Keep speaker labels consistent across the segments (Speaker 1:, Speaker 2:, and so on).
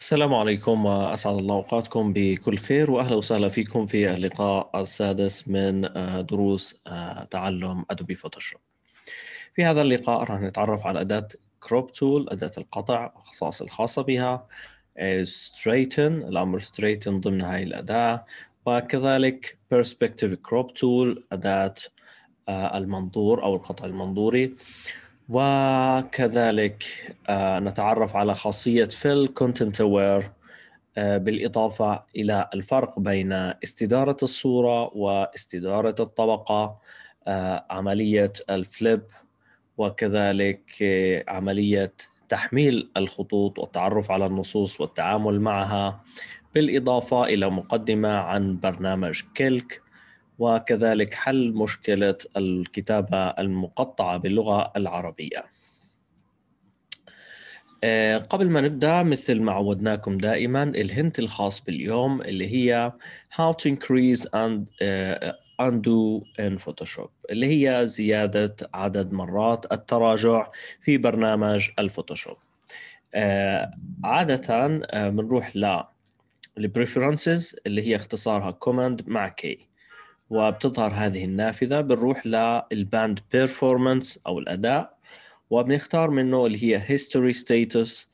Speaker 1: السلام عليكم واسعد الله اوقاتكم بكل خير واهلا وسهلا فيكم في اللقاء السادس من آه، دروس آه، تعلم ادوبي فوتوشوب. في هذا اللقاء راح نتعرف على اداه كروب تول اداه القطع الخصائص الخاصه بها ستريتن الامر ستريتن ضمن هاي الاداه وكذلك بيرسبكتيف كروب تول اداه آه، المنظور او القطع المنظوري وكذلك آه، نتعرف على خاصية فيل كونتنت اوير آه، بالإضافة إلى الفرق بين استدارة الصورة واستدارة الطبقة آه، عملية الفليب وكذلك عملية تحميل الخطوط والتعرف على النصوص والتعامل معها بالإضافة إلى مقدمة عن برنامج كلك وكذلك حل مشكلة الكتابة المقطعة باللغة العربية آه، قبل ما نبدأ مثل ما عودناكم دائما الهنت الخاص باليوم اللي هي How to increase and آه، undo in Photoshop اللي هي زيادة عدد مرات التراجع في برنامج الفوتوشوب آه، عادة بنروح ل البريفرنسز اللي هي اختصارها command مع K وبتظهر هذه النافذة بنروح للباند بيرفورمانس أو الأداء وبنختار منه اللي هي هيستوري ستيتس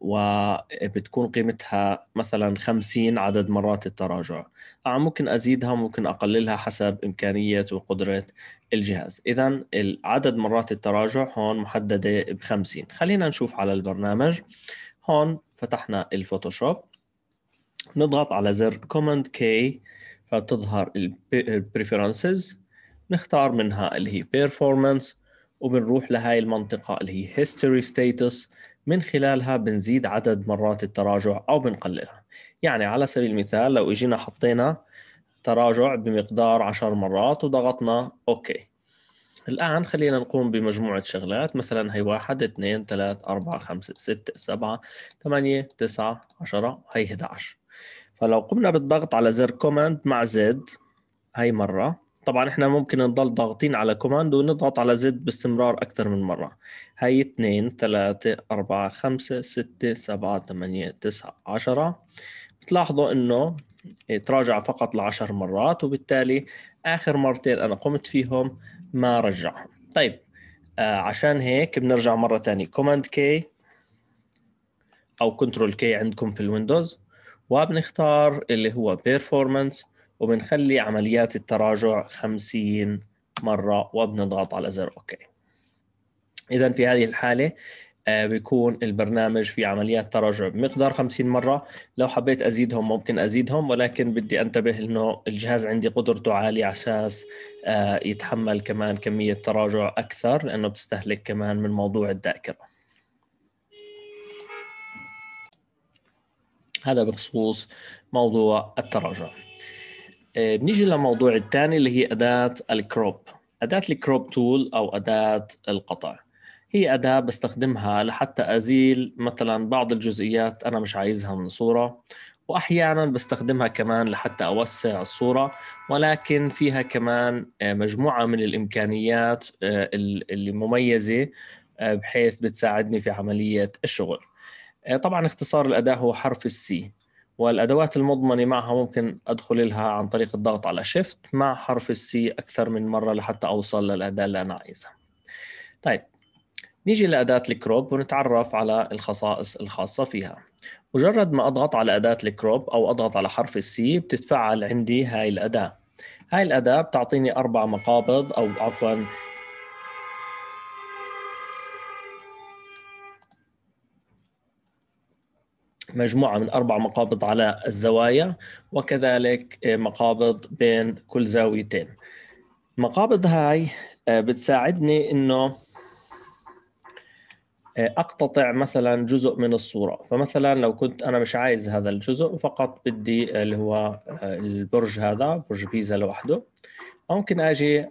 Speaker 1: وبتكون قيمتها مثلا 50 عدد مرات التراجع طبعا آه، ممكن أزيدها ممكن أقللها حسب إمكانية وقدرة الجهاز إذا عدد مرات التراجع هون محددة ب 50 خلينا نشوف على البرنامج هون فتحنا الفوتوشوب نضغط على زر كوماند كي فتظهر البريفرنسز نختار منها اللي هي بيرفورمانس وبنروح لهاي المنطقة اللي هي هيستوري ستاتس من خلالها بنزيد عدد مرات التراجع أو بنقللها يعني على سبيل المثال لو إجينا حطينا تراجع بمقدار عشر مرات وضغطنا أوكي الآن خلينا نقوم بمجموعة شغلات مثلا هي واحد اثنين ثلاث أربعة خمسة ستة سبعة ثمانية تسعة عشرة هي 11 فلو قمنا بالضغط على زر كوماند مع زد هاي مرة طبعا احنا ممكن نضل ضاغطين على كوماند ونضغط على زد باستمرار أكثر من مرة هاي اثنين ثلاثة أربعة خمسة ستة سبعة ثمانية تسعة عشرة بتلاحظوا انه تراجع فقط لعشر مرات وبالتالي آخر مرتين أنا قمت فيهم ما رجعهم طيب آه، عشان هيك بنرجع مرة تانية كوماند كي أو كنترول كي عندكم في الويندوز وبنختار اللي هو performance وبنخلي عمليات التراجع 50 مرة وبنضغط على زر اوكي إذا في هذه الحالة آه، بيكون البرنامج في عمليات تراجع بمقدار 50 مرة لو حبيت أزيدهم ممكن أزيدهم ولكن بدي أنتبه أنه الجهاز عندي قدرته عالية أساس آه، يتحمل كمان كمية تراجع أكثر لأنه بتستهلك كمان من موضوع الذاكرة هذا بخصوص موضوع التراجع آه، بنيجي للموضوع الثاني اللي هي أداة الكروب أداة الكروب تول أو أداة القطع هي أداة بستخدمها لحتى أزيل مثلا بعض الجزئيات أنا مش عايزها من صورة وأحيانا بستخدمها كمان لحتى أوسع الصورة ولكن فيها كمان آه، مجموعة من الإمكانيات آه، المميزة بحيث بتساعدني في عملية الشغل آه، طبعا اختصار الأداة هو حرف السي والأدوات المضمنة معها ممكن أدخل لها عن طريق الضغط على شيفت مع حرف السي أكثر من مرة لحتى أوصل للأداة اللي أنا عايزها طيب نيجي لأداة الكروب ونتعرف على الخصائص الخاصة فيها مجرد ما أضغط على أداة الكروب أو أضغط على حرف السي بتتفعل عندي هاي الأداة هاي الأداة بتعطيني أربع مقابض أو عفوا مجموعة من أربع مقابض على الزوايا وكذلك آه، مقابض بين كل زاويتين المقابض هاي آه، بتساعدني إنه آه، أقتطع مثلا جزء من الصورة فمثلا لو كنت أنا مش عايز هذا الجزء وفقط بدي اللي هو البرج هذا برج بيزا لوحده ممكن أجي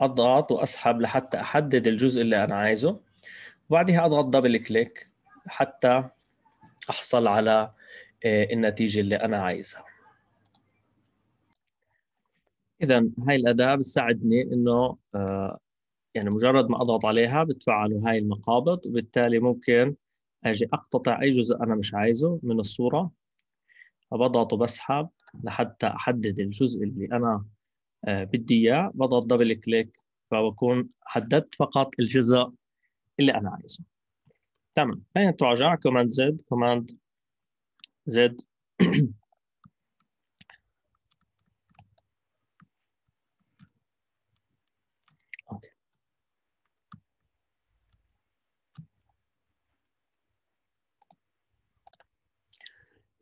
Speaker 1: أضغط وأسحب لحتى أحدد الجزء اللي أنا عايزه وبعدها أضغط دبل كليك حتى احصل على آه، النتيجه اللي انا عايزها اذا هاي الاداه بتساعدني انه آه، يعني مجرد ما اضغط عليها بتفعلوا هاي المقابض وبالتالي ممكن اجي اقتطع اي جزء انا مش عايزه من الصوره فبضغط وبسحب لحتى احدد الجزء اللي انا آه، بدي اياه بضغط دبل كليك فبكون حددت فقط الجزء اللي انا عايزه تمام خلينا نتراجع كوماند زد كوماند زد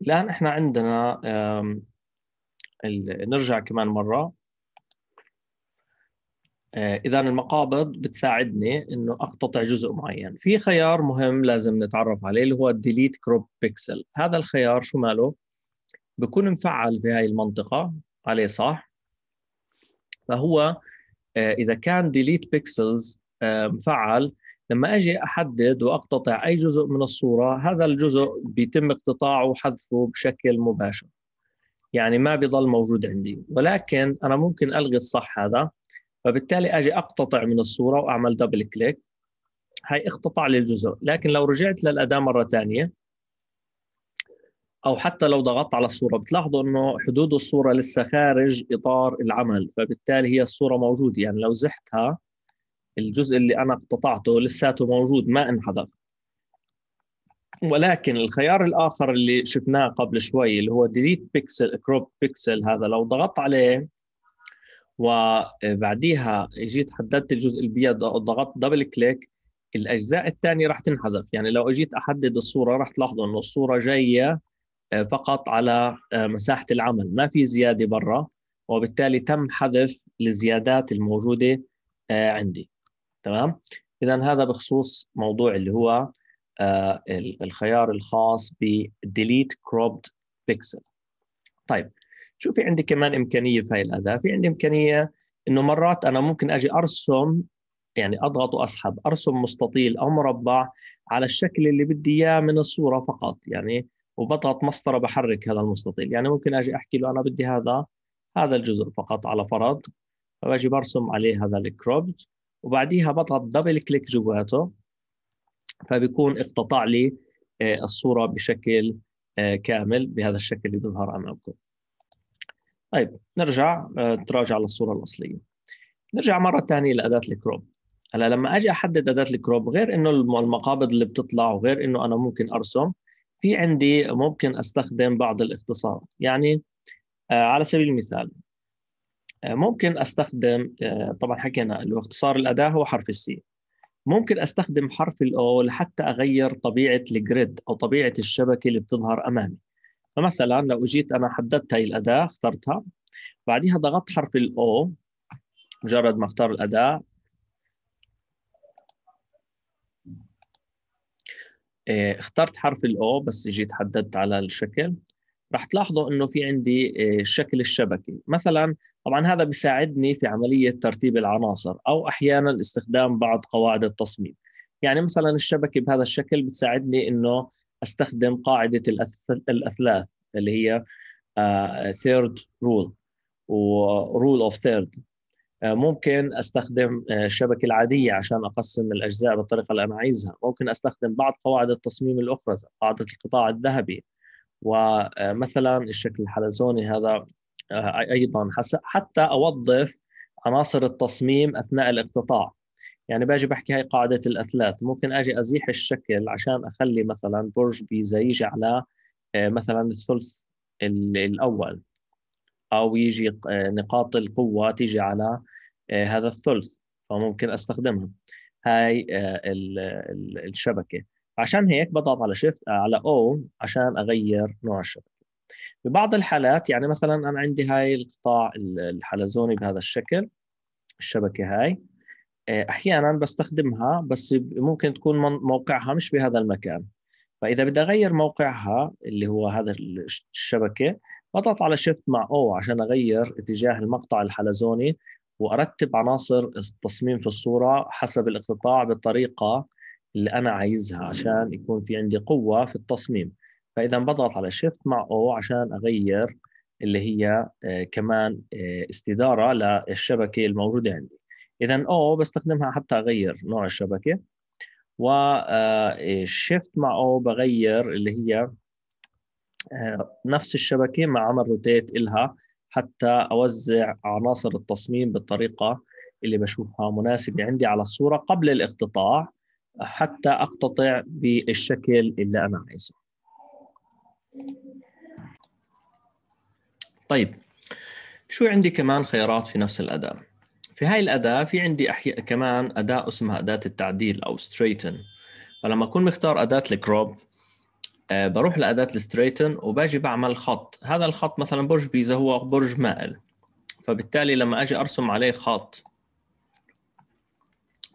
Speaker 1: الان احنا عندنا نرجع كمان مره آه، اذا المقابض بتساعدني انه اقتطع جزء معين في خيار مهم لازم نتعرف عليه اللي هو ديليت كروب بيكسل هذا الخيار شو ماله بكون مفعل في هاي المنطقه عليه صح فهو آه، اذا كان ديليت بيكسلز آه، مفعل لما اجي احدد واقتطع اي جزء من الصوره هذا الجزء بيتم اقتطاعه وحذفه بشكل مباشر يعني ما بيضل موجود عندي ولكن انا ممكن الغي الصح هذا فبالتالي اجي اقتطع من الصوره واعمل دبل كليك هاي اقتطع لي الجزء لكن لو رجعت للاداه مره ثانيه او حتى لو ضغطت على الصوره بتلاحظوا انه حدود الصوره لسه خارج اطار العمل فبالتالي هي الصوره موجوده يعني لو زحتها الجزء اللي انا اقتطعته لساته موجود ما انحذف ولكن الخيار الاخر اللي شفناه قبل شوي اللي هو ديليت بيكسل كروب بيكسل هذا لو ضغطت عليه وبعديها اجيت حددت الجزء الابيض ضغطت دبل كليك الاجزاء الثانيه راح تنحذف يعني لو اجيت احدد الصوره راح تلاحظوا انه الصوره جايه آه، فقط على آه، مساحه العمل ما في زياده برا وبالتالي تم حذف الزيادات الموجوده آه، عندي تمام اذا هذا بخصوص موضوع اللي هو الخيار الخاص ب كروبد بيكسل طيب شو في عندي كمان امكانيه في هاي الاداه في عندي امكانيه انه مرات انا ممكن اجي ارسم يعني اضغط واسحب ارسم مستطيل او مربع على الشكل اللي بدي اياه من الصوره فقط يعني وبضغط مسطره بحرك هذا المستطيل يعني ممكن اجي احكي له انا بدي هذا هذا الجزء فقط على فرض فباجي برسم عليه هذا الكروب وبعديها بضغط دبل كليك جواته فبيكون اقتطع لي آه، الصوره بشكل آه، كامل بهذا الشكل اللي بيظهر امامكم طيب نرجع آه، تراجع للصوره الاصليه نرجع مره ثانيه لاداه الكروب هلا لما اجي احدد اداه الكروب غير انه المقابض اللي بتطلع وغير انه انا ممكن ارسم في عندي ممكن استخدم بعض الاختصارات يعني آه، على سبيل المثال آه، ممكن استخدم طبعا حكينا اللي اختصار الاداه هو حرف السي ممكن استخدم حرف الاو لحتى اغير طبيعه الجريد او طبيعه الشبكه اللي بتظهر امامي فمثلا لو اجيت انا حددت هي الاداه اخترتها بعديها ضغطت حرف الاو مجرد ما اختار الاداه إيه، اخترت حرف الاو بس جيت حددت على الشكل رح تلاحظوا انه في عندي إيه، الشكل الشبكي مثلا طبعا هذا بيساعدني في عمليه ترتيب العناصر او احيانا استخدام بعض قواعد التصميم يعني مثلا الشبكه بهذا الشكل بتساعدني انه استخدم قاعده الاثلاث اللي هي ثيرد رول ورول اوف ثيرد ممكن استخدم آه، الشبكه العاديه عشان اقسم الاجزاء بالطريقه اللي انا عايزها ممكن استخدم بعض قواعد التصميم الاخرى قاعده القطاع الذهبي ومثلا آه، الشكل الحلزوني هذا آه، ايضا حتى اوظف عناصر التصميم اثناء الاقتطاع يعني باجي بحكي هاي قاعدة الأثلاث ممكن أجي أزيح الشكل عشان أخلي مثلا برج بيزا يجي على آه، مثلا الثلث الأول أو يجي آه، نقاط القوة تيجي على آه، هذا الثلث فممكن أستخدمها هاي الشبكة عشان هيك بضغط على شيفت على او عشان اغير نوع الشبكه ببعض الحالات يعني مثلا انا عندي هاي القطاع الحلزوني بهذا الشكل الشبكه هاي آه، احيانا بستخدمها بس ممكن تكون موقعها مش بهذا المكان فاذا بدي اغير موقعها اللي هو هذا الشبكه بضغط على شيفت مع او عشان اغير اتجاه المقطع الحلزوني وارتب عناصر التصميم في الصوره حسب الاقتطاع بالطريقه اللي انا عايزها عشان يكون في عندي قوه في التصميم فاذا بضغط على شيفت مع او عشان اغير اللي هي آه، كمان آه، استداره للشبكه الموجوده عندي اذا او بستخدمها حتى اغير نوع الشبكه و شيفت آه، إيه، مع او بغير اللي هي آه، نفس الشبكه مع عمل روتيت الها حتى اوزع عناصر التصميم بالطريقه اللي بشوفها مناسبه عندي على الصوره قبل الاقتطاع حتى اقتطع بالشكل اللي انا عايزه. طيب شو عندي كمان خيارات في نفس الاداه؟ في هاي الأداة في عندي أحياء كمان أداة اسمها أداة التعديل أو straighten فلما أكون مختار أداة الكروب أه بروح لأداة الستريتن وباجي بعمل خط هذا الخط مثلا برج بيزا هو برج مائل فبالتالي لما أجي أرسم عليه خط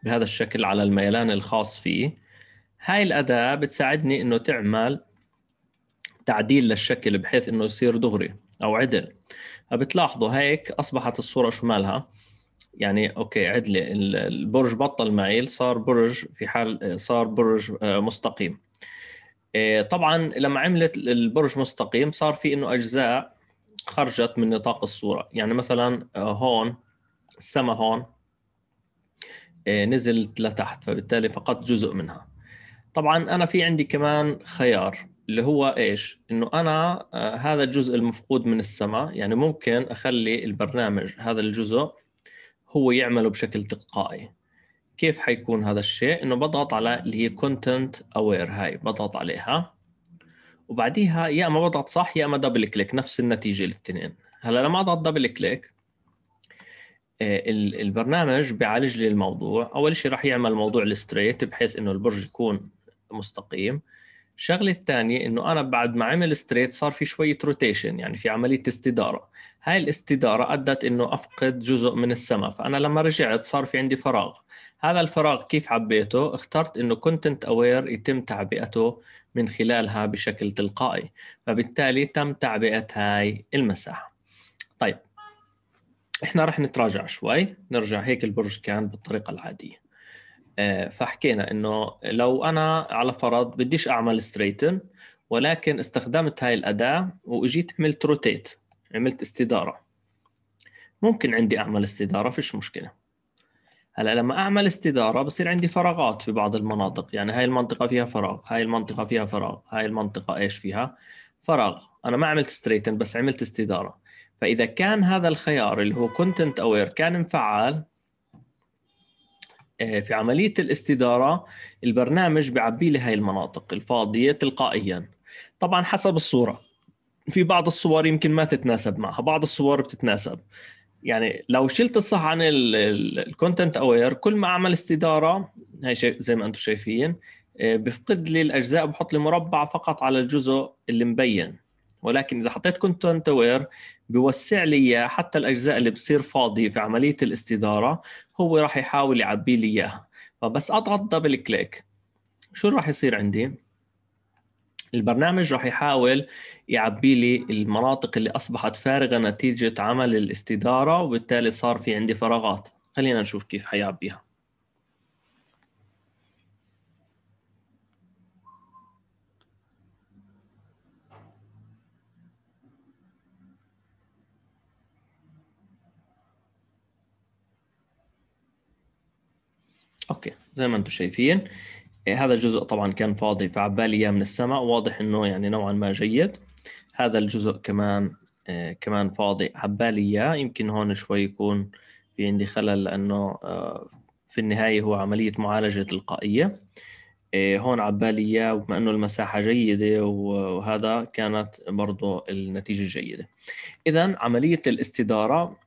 Speaker 1: بهذا الشكل على الميلان الخاص فيه هاي الأداة بتساعدني إنه تعمل تعديل للشكل بحيث إنه يصير دغري أو عدل فبتلاحظوا هيك أصبحت الصورة شمالها يعني اوكي عدله البرج بطل مايل صار برج في حال صار برج آه، مستقيم آه، طبعا لما عملت البرج مستقيم صار في انه اجزاء خرجت من نطاق الصوره يعني مثلا آه، هون السما هون نزلت لتحت فبالتالي فقدت جزء منها طبعا انا في عندي كمان خيار اللي هو ايش انه انا هذا الجزء المفقود من السماء يعني ممكن اخلي البرنامج هذا الجزء هو يعمله بشكل تلقائي كيف حيكون هذا الشيء انه بضغط على اللي هي كونتنت اوير هاي بضغط عليها وبعديها يا اما بضغط صح يا اما دبل كليك نفس النتيجه للتنين هلا لما اضغط دبل آه، كليك البرنامج بيعالج لي الموضوع اول شيء راح يعمل موضوع الستريت بحيث انه البرج يكون مستقيم الشغله الثانيه انه انا بعد ما عمل ستريت صار في شويه روتيشن يعني في عمليه استداره هاي الاستداره ادت انه افقد جزء من السما فانا لما رجعت صار في عندي فراغ هذا الفراغ كيف عبيته اخترت انه كونتنت اوير يتم تعبئته من خلالها بشكل تلقائي فبالتالي تم تعبئه هاي المساحه طيب احنا رح نتراجع شوي نرجع هيك البرج كان بالطريقه العاديه آه، فحكينا انه لو انا على فرض بديش اعمل ستريتن ولكن استخدمت هاي الاداه واجيت عملت روتيت عملت استداره ممكن عندي اعمل استداره فيش مشكله هلا لما اعمل استداره بصير عندي فراغات في بعض المناطق يعني هاي المنطقه فيها فراغ هاي المنطقه فيها فراغ هاي المنطقه ايش فيها فراغ انا ما عملت ستريتن بس عملت استداره فاذا كان هذا الخيار اللي هو كونتنت اوير كان مفعل آه، في عملية الاستدارة البرنامج بيعبي لي هاي المناطق الفاضية تلقائيا طبعا حسب الصورة في بعض الصور يمكن ما تتناسب معها بعض الصور بتتناسب يعني لو شلت الصح عن الكونتنت اوير كل ما اعمل استداره هي شيء زي ما انتم شايفين آه، بفقد لي الاجزاء بحط لي مربع فقط على الجزء اللي مبين ولكن اذا حطيت كونتنت اوير بوسع لي حتى الاجزاء اللي بصير فاضيه في عمليه الاستداره هو راح يحاول يعبي لي اياها فبس اضغط دبل كليك شو راح يصير عندي البرنامج راح يحاول يعبي لي المناطق اللي اصبحت فارغه نتيجه عمل الاستداره وبالتالي صار في عندي فراغات خلينا نشوف كيف حيعبيها اوكي زي ما انتم شايفين إيه، هذا الجزء طبعا كان فاضي فعبالي اياه من السماء واضح انه يعني نوعا ما جيد هذا الجزء كمان آه كمان فاضي عبالي اياه يمكن هون شوي يكون في عندي خلل لانه آه في النهايه هو عمليه معالجه تلقائيه آه هون عبالي اياه وبما انه المساحه جيده وهذا كانت برضه النتيجه جيده اذا عمليه الاستداره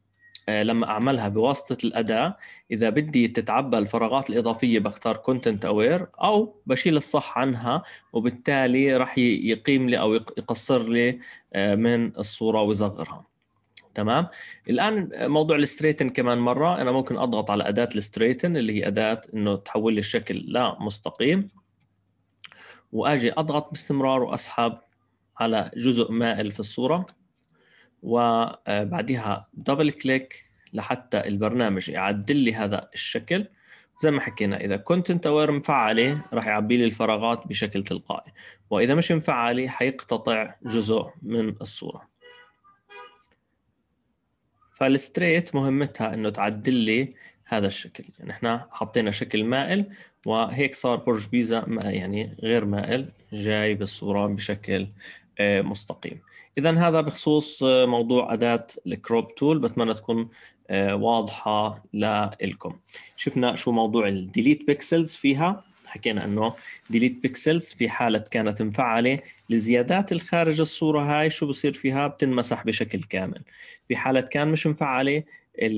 Speaker 1: آه، لما اعملها بواسطه الاداه اذا بدي تتعبى الفراغات الاضافيه بختار كونتنت اوير او بشيل الصح عنها وبالتالي راح يقيم لي او يقصر لي آه، من الصوره ويصغرها تمام الان موضوع الستريتن كمان مره انا ممكن اضغط على اداه الستريتن اللي هي اداه انه تحول لي الشكل لمستقيم واجي اضغط باستمرار واسحب على جزء مائل في الصوره وبعدها دبل كليك لحتى البرنامج يعدل لي هذا الشكل زي ما حكينا اذا كنت انت وير مفعله راح يعبي لي الفراغات بشكل تلقائي واذا مش مفعله حيقتطع جزء من الصوره فالستريت مهمتها انه تعدل لي هذا الشكل يعني احنا حطينا شكل مائل وهيك صار برج بيزا يعني غير مائل جاي بالصوره بشكل آه، مستقيم اذا هذا بخصوص آه، موضوع اداه الكروب تول بتمنى تكون آه، واضحه لكم شفنا شو موضوع الديليت بيكسلز فيها حكينا انه ديليت بيكسلز في حاله كانت مفعله الزيادات الخارج الصوره هاي شو بصير فيها بتنمسح بشكل كامل في حاله كان مش مفعله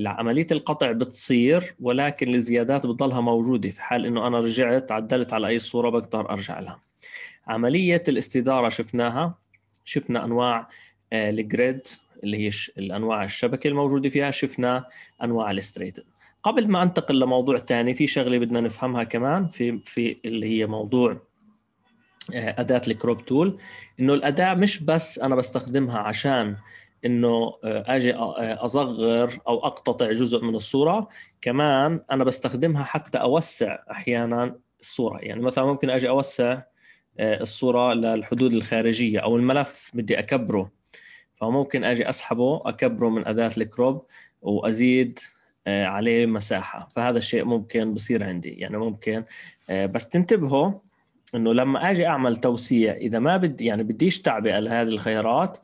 Speaker 1: عمليه القطع بتصير ولكن الزيادات بتضلها موجوده في حال انه انا رجعت عدلت على اي صوره بقدر ارجع لها عمليه الاستداره شفناها شفنا انواع آه، الجريد اللي هي الانواع الشبكه الموجوده فيها شفنا انواع الستريتد قبل ما انتقل لموضوع ثاني في شغله بدنا نفهمها كمان في في اللي هي موضوع آه، اداه الكروب تول انه الاداه مش بس انا بستخدمها عشان انه آه، اجي اصغر او اقتطع جزء من الصوره كمان انا بستخدمها حتى اوسع احيانا الصوره يعني مثلا ممكن اجي اوسع آه، الصوره للحدود الخارجيه او الملف بدي اكبره فممكن اجي اسحبه اكبره من اداه الكروب وازيد آه، عليه مساحه فهذا الشيء ممكن بصير عندي يعني ممكن آه، بس تنتبهوا انه لما اجي اعمل توسيع اذا ما بدي يعني بديش تعبئه لهذه الخيارات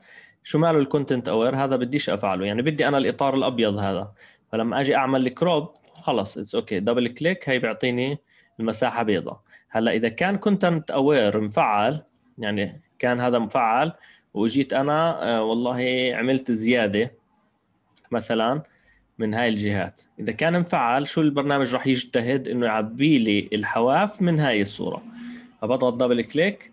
Speaker 1: شو ماله الكونتنت اوير هذا بديش افعله يعني بدي انا الاطار الابيض هذا فلما اجي اعمل الكروب خلص اتس اوكي دبل كليك هي بيعطيني المساحه بيضاء هلا اذا كان كونتنت اوير مفعل يعني كان هذا مفعل وجيت انا آه، والله عملت زياده مثلا من هاي الجهات اذا كان مفعل شو البرنامج راح يجتهد انه يعبي لي الحواف من هاي الصوره فبضغط دبل كليك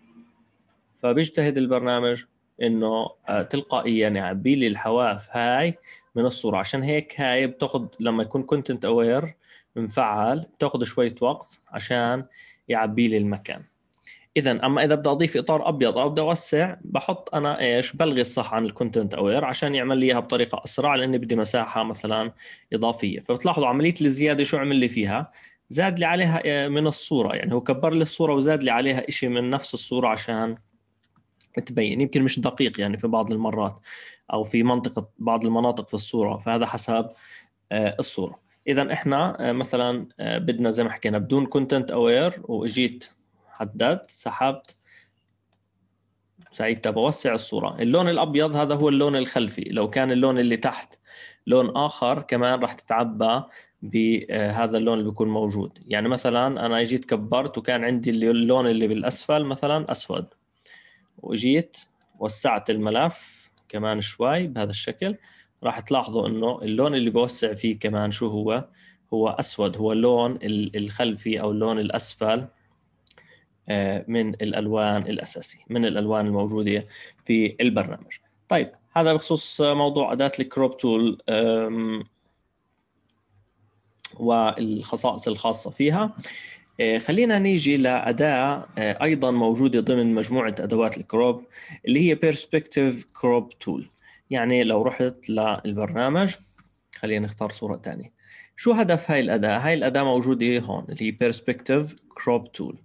Speaker 1: فبيجتهد البرنامج انه آه، تلقائيا يعبي لي الحواف هاي من الصوره عشان هيك هاي بتاخذ لما يكون كونتنت اوير مفعل بتاخذ شويه وقت عشان يعبي لي المكان اذا اما اذا بدي اضيف اطار ابيض او بدي اوسع بحط انا ايش بلغي الصح عن الكونتنت اوير عشان يعمل لي اياها بطريقه اسرع لاني بدي مساحه مثلا اضافيه فبتلاحظوا عمليه الزياده شو عمل لي فيها زاد لي عليها آه، من الصوره يعني هو كبر لي الصوره وزاد لي عليها شيء من نفس الصوره عشان تبين يمكن مش دقيق يعني في بعض المرات او في منطقه بعض المناطق في الصوره فهذا حسب آه، الصوره اذا احنا آه، مثلا آه، بدنا زي ما حكينا بدون كونتنت اوير واجيت حددت سحبت سعيد بوسع الصورة اللون الأبيض هذا هو اللون الخلفي لو كان اللون اللي تحت لون آخر كمان راح تتعبى بهذا آه، اللون اللي بيكون موجود يعني مثلا أنا اجيت كبرت وكان عندي اللون اللي بالأسفل مثلا أسود واجيت وسعت الملف كمان شوي بهذا الشكل راح تلاحظوا انه اللون اللي بوسع فيه كمان شو هو هو اسود هو اللون الخلفي او اللون الاسفل آه، من الالوان الاساسيه من الالوان الموجوده في البرنامج طيب هذا بخصوص موضوع اداه الكروب تول والخصائص الخاصه فيها آه، خلينا نيجي لأداة آه، أيضا موجودة ضمن مجموعة أدوات الكروب اللي هي Perspective Crop Tool يعني لو رحت للبرنامج خلينا نختار صورة ثانية شو هدف هاي الأداة؟ هاي الأداة موجودة هون اللي هي Perspective Crop Tool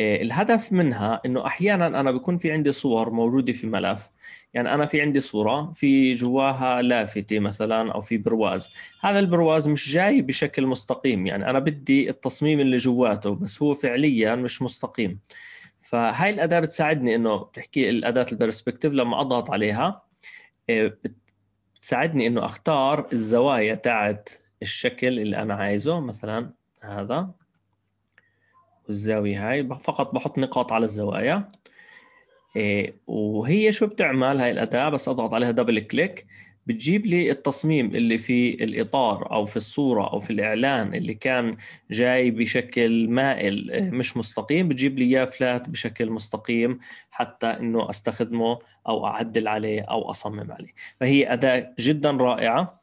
Speaker 1: إيه، الهدف منها انه احيانا انا بكون في عندي صور موجوده في ملف يعني انا في عندي صوره في جواها لافته مثلا او في برواز هذا البرواز مش جاي بشكل مستقيم يعني انا بدي التصميم اللي جواته بس هو فعليا مش مستقيم فهاي الاداه بتساعدني انه بتحكي الاداه البرسبكتيف لما اضغط عليها آه، بتساعدني انه اختار الزوايا تاعت الشكل اللي انا عايزه مثلا هذا والزاوية هاي فقط بحط نقاط على الزوايا آه، وهي شو بتعمل هاي الأداة بس أضغط عليها دبل كليك بتجيب لي التصميم اللي في الاطار او في الصوره او في الاعلان اللي كان جاي بشكل مائل آه، مش مستقيم بتجيب لي اياه فلات بشكل مستقيم حتى انه استخدمه او اعدل عليه او اصمم عليه فهي اداه جدا رائعه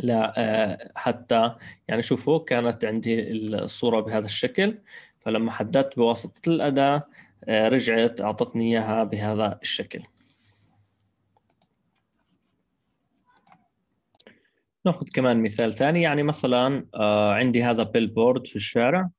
Speaker 1: لا آه، حتى يعني شوفوا كانت عندي الصوره بهذا الشكل فلما حددت بواسطه الاداه آه، رجعت اعطتني اياها بهذا الشكل ناخذ كمان مثال ثاني يعني مثلا آه، عندي هذا بيلبورد في الشارع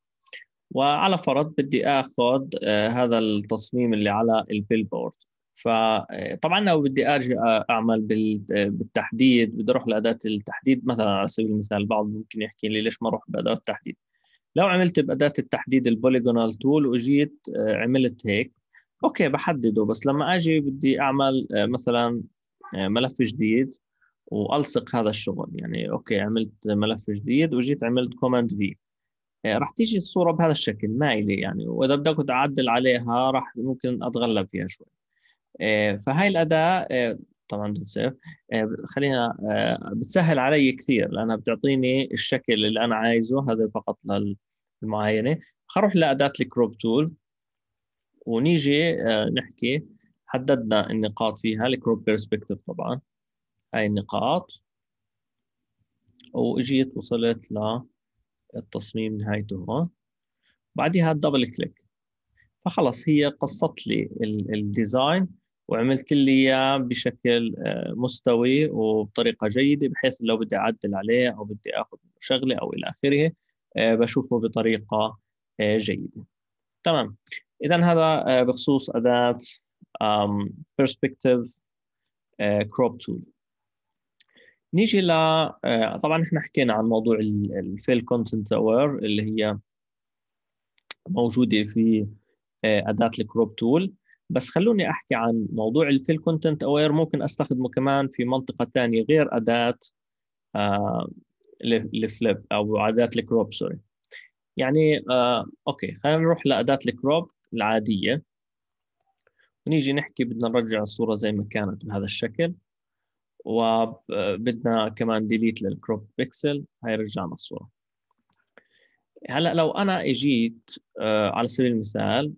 Speaker 1: وعلى فرض بدي اخذ آه، هذا التصميم اللي على البيلبورد فطبعا لو بدي ارجع آه، اعمل بالتحديد بدي اروح لاداه التحديد مثلا على سبيل المثال البعض ممكن يحكي لي ليش ما اروح باداه التحديد لو عملت باداه التحديد البوليجونال تول وجيت عملت هيك اوكي بحدده بس لما اجي بدي اعمل مثلا ملف جديد والصق هذا الشغل يعني اوكي عملت ملف جديد وجيت عملت كوماند آه، في راح تيجي الصوره بهذا الشكل مايله يعني واذا بدي تعدل اعدل عليها راح ممكن اتغلب فيها شوي آه، فهاي الاداه آه، طبعا سيف خلينا بتسهل علي كثير لانها بتعطيني الشكل اللي انا عايزه هذا فقط للمعاينه خروح لاداه الكروب تول ونيجي نحكي حددنا النقاط فيها الكروب بيرسبكتيف طبعا هاي النقاط واجيت وصلت للتصميم نهايته هون بعدها دبل كليك فخلص هي قصت لي الديزاين وعملت لي اياه بشكل آه، مستوي وبطريقه جيده بحيث لو بدي اعدل عليه او بدي اخذ شغله او الى اخره آه، بشوفه بطريقه آه، جيده تمام اذا هذا بخصوص اداه perspective crop tool نيجي ل آه، طبعا احنا حكينا عن موضوع الفيل كونتنت اوير اللي هي موجوده في آه، اداه الكروب تول بس خلوني احكي عن موضوع الفيل كونتنت اوير ممكن استخدمه كمان في منطقه ثانيه غير اداه آه، الفليب او اداه الكروب سوري يعني اوكي خلينا نروح لاداه الكروب العاديه ونيجي نحكي بدنا نرجع الصوره زي ما كانت بهذا الشكل وبدنا كمان ديليت للكروب بيكسل رجعنا الصوره هلا لو انا اجيت آه، على سبيل المثال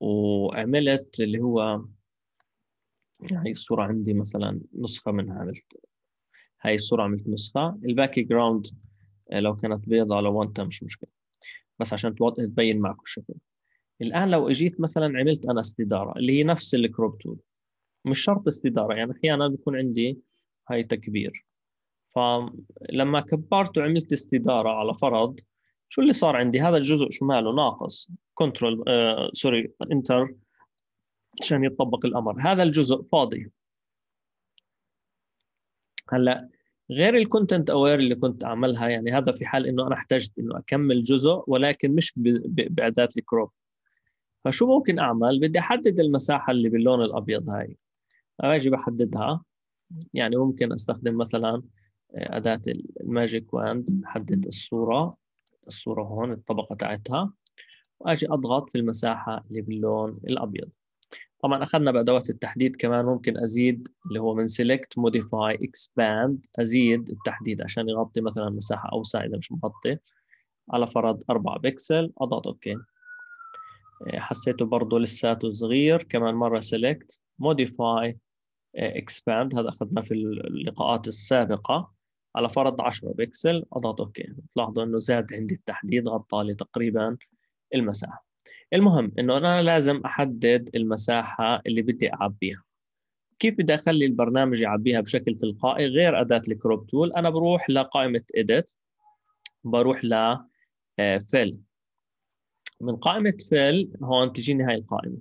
Speaker 1: وعملت اللي هو هاي الصورة عندي مثلا نسخة منها عملت هاي الصورة عملت نسخة الباك آه، جراوند لو كانت بيضاء لو وانتا مش مشكلة بس عشان تبين معكم الشكل الآن لو اجيت مثلا عملت أنا استدارة اللي هي نفس الكروب تول مش شرط استداره يعني احيانا بيكون عندي هاي تكبير فلما كبرت وعملت استداره على فرض شو اللي صار عندي هذا الجزء شو ماله ناقص كنترول سوري انتر عشان يطبق الامر هذا الجزء فاضي هلا غير الكونتنت اوير اللي كنت اعملها يعني هذا في حال انه انا احتجت انه اكمل جزء ولكن مش باداه الكروب فشو ممكن اعمل بدي احدد المساحه اللي باللون الابيض هاي اجي بحددها يعني ممكن استخدم مثلا آه، اداه الماجيك واند بحدد الصوره الصوره هون الطبقه تاعتها واجي اضغط في المساحه اللي باللون الابيض طبعا اخذنا بادوات التحديد كمان ممكن ازيد اللي هو من سيلكت موديفاي اكسباند ازيد التحديد عشان يغطي مثلا مساحه اوسع اذا مش مغطي على فرض 4 بكسل اضغط اوكي آه، حسيته برضه لساته صغير كمان مره سيلكت موديفاي اكسباند هذا اخذناه في اللقاءات السابقه على فرض 10 بكسل اضغط اوكي تلاحظوا انه زاد عندي التحديد غطى لي تقريبا المساحه المهم انه انا لازم احدد المساحه اللي بدي اعبيها كيف بدي اخلي البرنامج يعبيها بشكل تلقائي غير اداه الكروب تول انا بروح لقائمه edit بروح ل آه، fill من قائمه fill هون تجيني هاي القائمه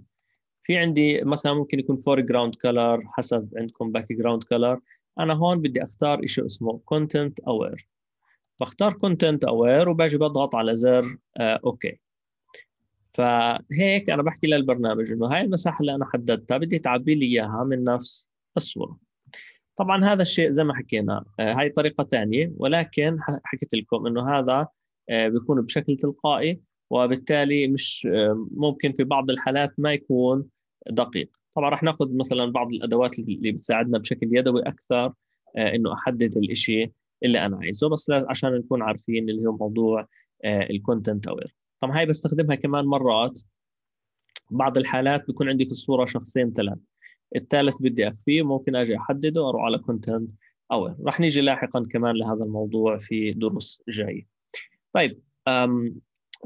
Speaker 1: في عندي مثلا ممكن يكون فور جراوند كلر حسب عندكم باك جراوند كلر انا هون بدي اختار شيء اسمه كونتنت اوير بختار كونتنت اوير وباجي بضغط على زر آه، اوكي فهيك انا بحكي للبرنامج انه هاي المساحه اللي انا حددتها بدي تعبي لي اياها من نفس الصوره طبعا هذا الشيء زي ما حكينا آه، هاي طريقه ثانيه ولكن حكيت لكم انه هذا آه، بيكون بشكل تلقائي وبالتالي مش ممكن في بعض الحالات ما يكون دقيق طبعا راح ناخذ مثلا بعض الادوات اللي بتساعدنا بشكل يدوي اكثر آه، انه احدد الشيء اللي انا عايزه بس عشان نكون عارفين اللي هو موضوع آه، الكونتنت اوير طبعا هاي بستخدمها كمان مرات بعض الحالات بيكون عندي في الصوره شخصين ثلاث الثالث بدي اخفيه ممكن اجي احدده واروح على كونتنت اوير رح نيجي لاحقا كمان لهذا الموضوع في دروس جايه طيب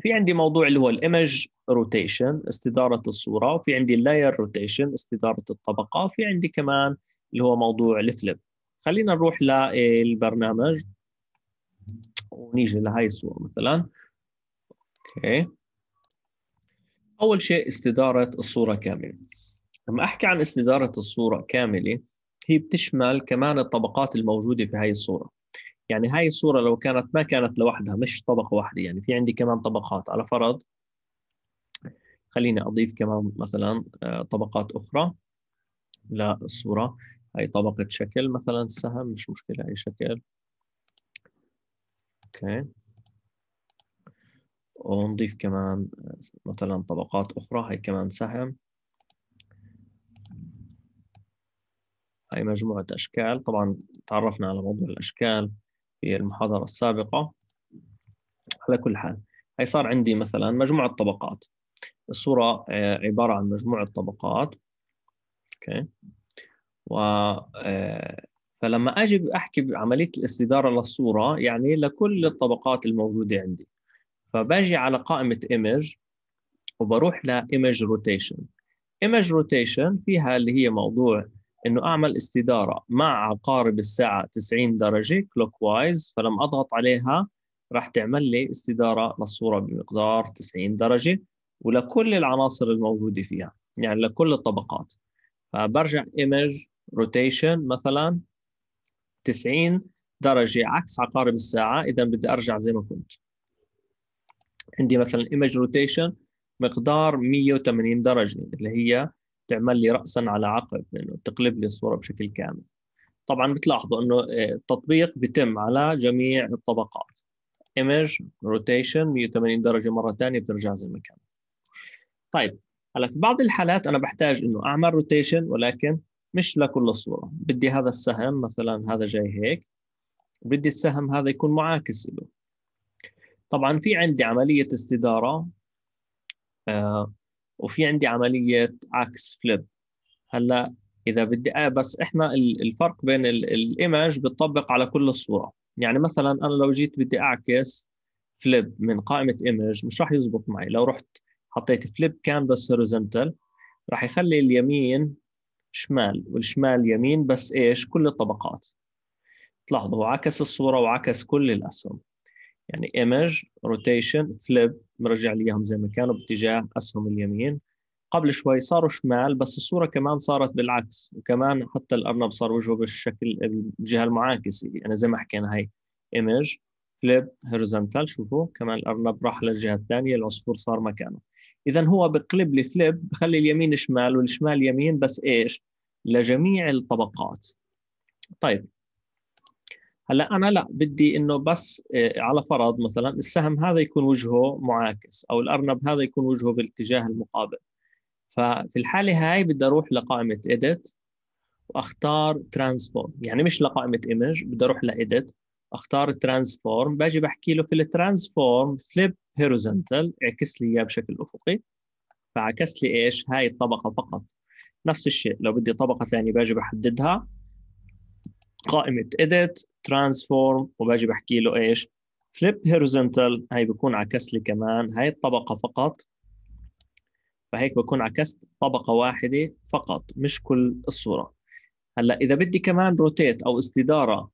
Speaker 1: في عندي موضوع اللي هو الايمج روتيشن استداره الصوره وفي عندي اللاير روتيشن استداره الطبقه وفي عندي كمان اللي هو موضوع الفليب خلينا نروح للبرنامج ونيجي لهي الصوره مثلا اوكي اول شيء استداره الصوره كامله لما احكي عن استداره الصوره كامله هي بتشمل كمان الطبقات الموجوده في هاي الصوره يعني هاي الصوره لو كانت ما كانت لوحدها مش طبقه واحده يعني في عندي كمان طبقات على فرض خليني أضيف كمان مثلا آه، طبقات أخرى للصورة هاي طبقة شكل مثلا سهم مش مشكلة أي شكل أوكي ونضيف كمان آه، مثلا طبقات أخرى هاي كمان سهم هاي مجموعة أشكال طبعا تعرفنا على موضوع الأشكال في المحاضرة السابقة على كل حال هي صار عندي مثلا مجموعة طبقات الصورة آه، عبارة عن مجموعة طبقات اوكي و آه، فلما اجي احكي بعمليه الاستداره للصوره يعني لكل الطبقات الموجوده عندي فباجي على قائمه ايمج وبروح image روتيشن image روتيشن فيها اللي هي موضوع انه اعمل استداره مع عقارب الساعه 90 درجه كلوك وايز فلما اضغط عليها راح تعمل لي استداره للصوره بمقدار 90 درجه ولكل العناصر الموجوده فيها يعني لكل الطبقات فبرجع ايمج روتيشن مثلا 90 درجه عكس عقارب الساعه اذا بدي ارجع زي ما كنت عندي مثلا ايمج روتيشن مقدار 180 درجه اللي هي تعمل لي راسا على عقب يعني تقلب لي الصوره بشكل كامل طبعا بتلاحظوا انه آه، التطبيق بيتم على جميع الطبقات ايمج روتيشن 180 درجه مره ثانيه بترجع زي ما كانت طيب هلا في بعض الحالات انا بحتاج انه اعمل روتيشن ولكن مش لكل الصوره بدي هذا السهم مثلا هذا جاي هيك بدي السهم هذا يكون معاكس له طبعا في عندي عمليه استداره آه وفي عندي عمليه عكس فليب هلا اذا بدي آه بس احنا الفرق بين الايمج بتطبق على كل الصوره يعني مثلا انا لو جيت بدي اعكس فليب من قائمه ايمج مش راح يزبط معي لو رحت حطيت فليب كانفاس هوريزونتال راح يخلي اليمين شمال والشمال يمين بس ايش كل الطبقات تلاحظوا هو عكس الصوره وعكس كل الاسهم يعني ايمج روتيشن فليب مرجع لي اياهم زي ما كانوا باتجاه اسهم اليمين قبل شوي صاروا شمال بس الصوره كمان صارت بالعكس وكمان حتى الارنب صار وجهه بالشكل الجهه المعاكسه يعني زي ما حكينا هي ايمج فليب هوريزونتال شوفوا كمان الارنب راح للجهه الثانيه العصفور صار مكانه اذا هو بقلب لي فليب بخلي اليمين شمال والشمال يمين بس ايش لجميع الطبقات طيب هلا انا لا بدي انه بس آه، على فرض مثلا السهم هذا يكون وجهه معاكس او الارنب هذا يكون وجهه بالاتجاه المقابل ففي الحاله هاي بدي اروح لقائمه ايديت واختار ترانسفورم يعني مش لقائمه ايمج بدي اروح لإيديت اختار ترانسفورم باجي بحكي له في الترانسفورم فليب هوريزونتال اعكس لي اياه بشكل افقي فعكس لي ايش هاي الطبقه فقط نفس الشيء لو بدي طبقه ثانيه باجي بحددها قائمه edit transform وباجي بحكي له ايش فليب هوريزونتال هاي بكون عكس لي كمان هاي الطبقه فقط فهيك بكون عكست طبقه واحده فقط مش كل الصوره هلا اذا بدي كمان روتيت او استداره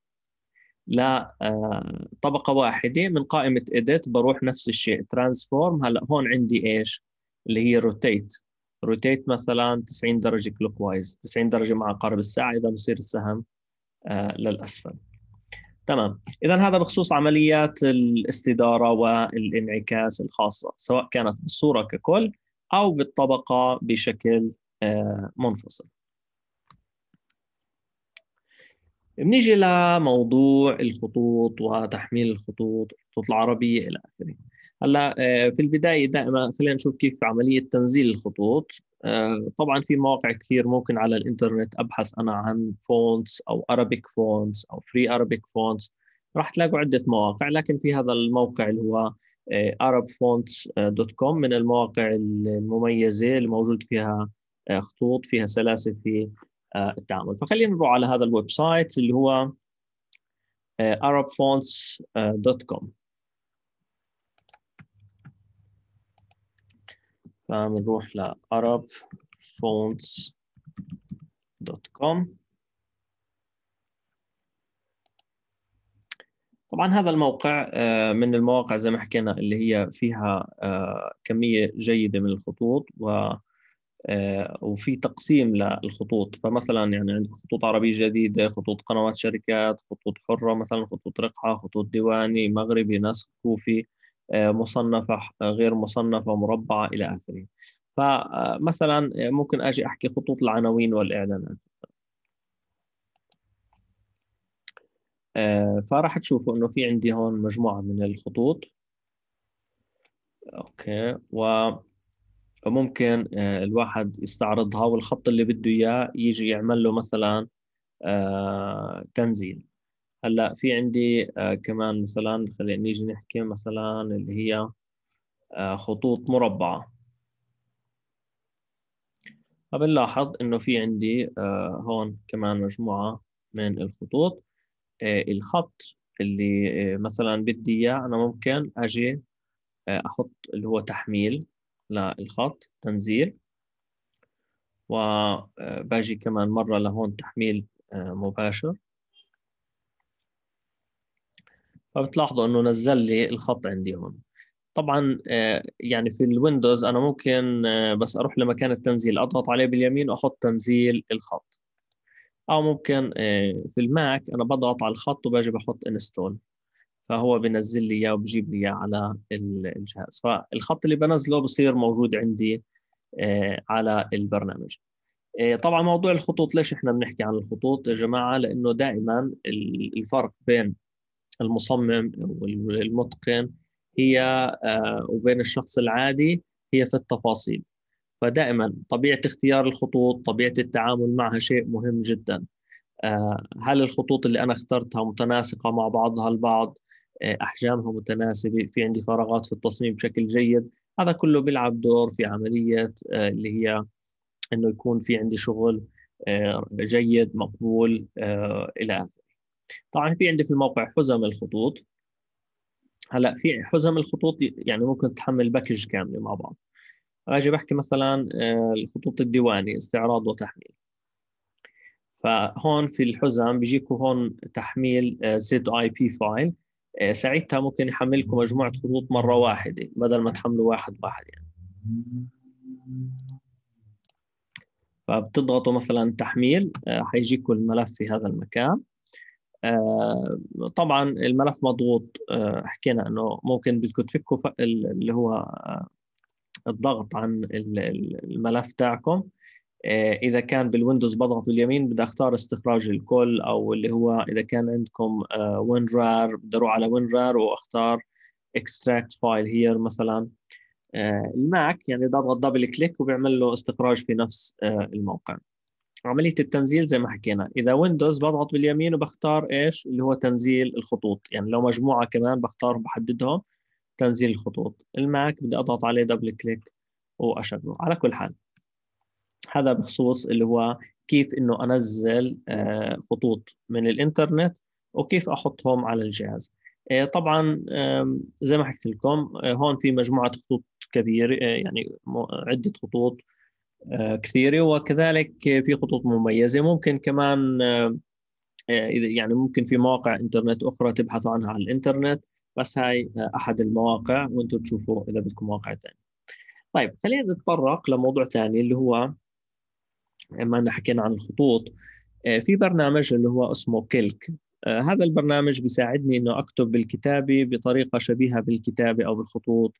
Speaker 1: لطبقه آه، واحده من قائمه edit بروح نفس الشيء ترانسفورم هلا هون عندي ايش اللي هي روتيت روتيت مثلا 90 درجه كلوك وايز 90 درجه مع عقارب الساعه اذا بصير السهم آه، للاسفل تمام اذا هذا بخصوص عمليات الاستداره والانعكاس الخاصه سواء كانت بالصوره ككل او بالطبقه بشكل آه، منفصل بنيجي لموضوع الخطوط وتحميل الخطوط الخطوط العربية إلى آخره هلا آه، في البداية دائما خلينا نشوف كيف عملية تنزيل الخطوط آه، طبعا في مواقع كثير ممكن على الانترنت أبحث أنا عن فونتس أو أرابيك فونتس أو فري أرابيك فونتس راح تلاقوا عدة مواقع لكن في هذا الموقع اللي هو آه، arabfonts.com من المواقع المميزة اللي موجود فيها خطوط فيها سلاسل في آه، التعامل فخلينا نروح على هذا الويب سايت اللي هو آه، arabfonts.com آه، فبنروح ل arabfonts.com طبعا هذا الموقع من المواقع زي ما حكينا اللي هي فيها كمية جيدة من الخطوط و آه، وفي تقسيم للخطوط فمثلا يعني عندك خطوط عربية جديدة خطوط قنوات شركات خطوط حرة مثلا خطوط رقعة خطوط ديواني مغربي نسخ كوفي آه، مصنفة غير مصنفة مربعة إلى آخره فمثلا ممكن أجي أحكي خطوط العناوين والإعلانات آه، فراح تشوفوا إنه في عندي هون مجموعة من الخطوط أوكي و فممكن آه، الواحد يستعرضها والخط اللي بده اياه يجي يعمل له مثلا آه، تنزيل هلا في عندي آه، كمان مثلا خلينا نيجي نحكي مثلا اللي هي خطوط مربعه فبنلاحظ انه في عندي هون كمان مجموعه من الخطوط الخط اللي مثلا بدي اياه انا ممكن اجي احط اللي هو تحميل للخط تنزيل وباجي آه، كمان مرة لهون تحميل آه، مباشر فبتلاحظوا انه نزل لي الخط عندي هون طبعا آه، يعني في الويندوز انا ممكن بس اروح لمكان التنزيل اضغط عليه باليمين واحط تنزيل الخط او ممكن في الماك انا بضغط على الخط وباجي بحط انستول فهو بنزل لي اياه وبجيب لي اياه على الجهاز فالخط اللي بنزله بصير موجود عندي آه، على البرنامج آه، طبعا موضوع الخطوط ليش احنا بنحكي عن الخطوط يا جماعه لانه دائما الفرق بين المصمم والمتقن هي آه، وبين الشخص العادي هي في التفاصيل فدائما طبيعه اختيار الخطوط طبيعه التعامل معها شيء مهم جدا هل الخطوط اللي انا اخترتها متناسقه مع بعضها البعض آه، احجامها متناسبه في عندي فراغات في التصميم بشكل جيد هذا كله بيلعب دور في عمليه آه، اللي هي انه يكون في عندي شغل آه، جيد مقبول الى اخره طبعا في عندي في الموقع حزم الخطوط هلا في حزم الخطوط يعني ممكن تحمل باكج كامله مع بعض اجي بحكي مثلا الخطوط الديواني استعراض وتحميل فهون في الحزم بيجيكم هون تحميل زد اي بي فايل آه، ساعتها ممكن يحملكم مجموعه خطوط مره واحده بدل ما تحملوا واحد واحد يعني فبتضغطوا مثلا تحميل آه، حيجيكم الملف في هذا المكان آه، طبعا الملف مضغوط حكينا انه ممكن بدكم تفكوا اللي هو الضغط عن الملف تاعكم آه، اذا كان بالويندوز بضغط باليمين بدي اختار استخراج الكل او اللي هو اذا كان عندكم وين آه، رار بدي اروح على وين رار واختار اكستراكت فايل هير مثلا آه، الماك يعني بدي اضغط دبل كليك وبيعمل له استخراج في نفس الموقع عملية التنزيل زي ما حكينا إذا ويندوز بضغط باليمين وبختار إيش اللي هو تنزيل الخطوط يعني لو مجموعة كمان بختار بحددهم تنزيل الخطوط الماك بدي أضغط عليه دبل كليك وأشغله على كل حال هذا بخصوص اللي هو كيف انه انزل آه، خطوط من الانترنت وكيف احطهم على الجهاز آه، طبعا زي ما حكيت لكم آه، هون في مجموعه خطوط كبيره يعني عده خطوط كثيره وكذلك في خطوط مميزه ممكن كمان يعني ممكن في مواقع انترنت اخرى تبحثوا عنها على الانترنت بس هاي احد المواقع وانتم تشوفوا اذا بدكم مواقع ثانيه طيب خلينا نتطرق لموضوع ثاني اللي هو ما أنا حكينا عن الخطوط آه، في برنامج اللي هو اسمه كلك آه، هذا البرنامج بيساعدني انه اكتب بالكتابه بطريقه شبيهه بالكتابه او بالخطوط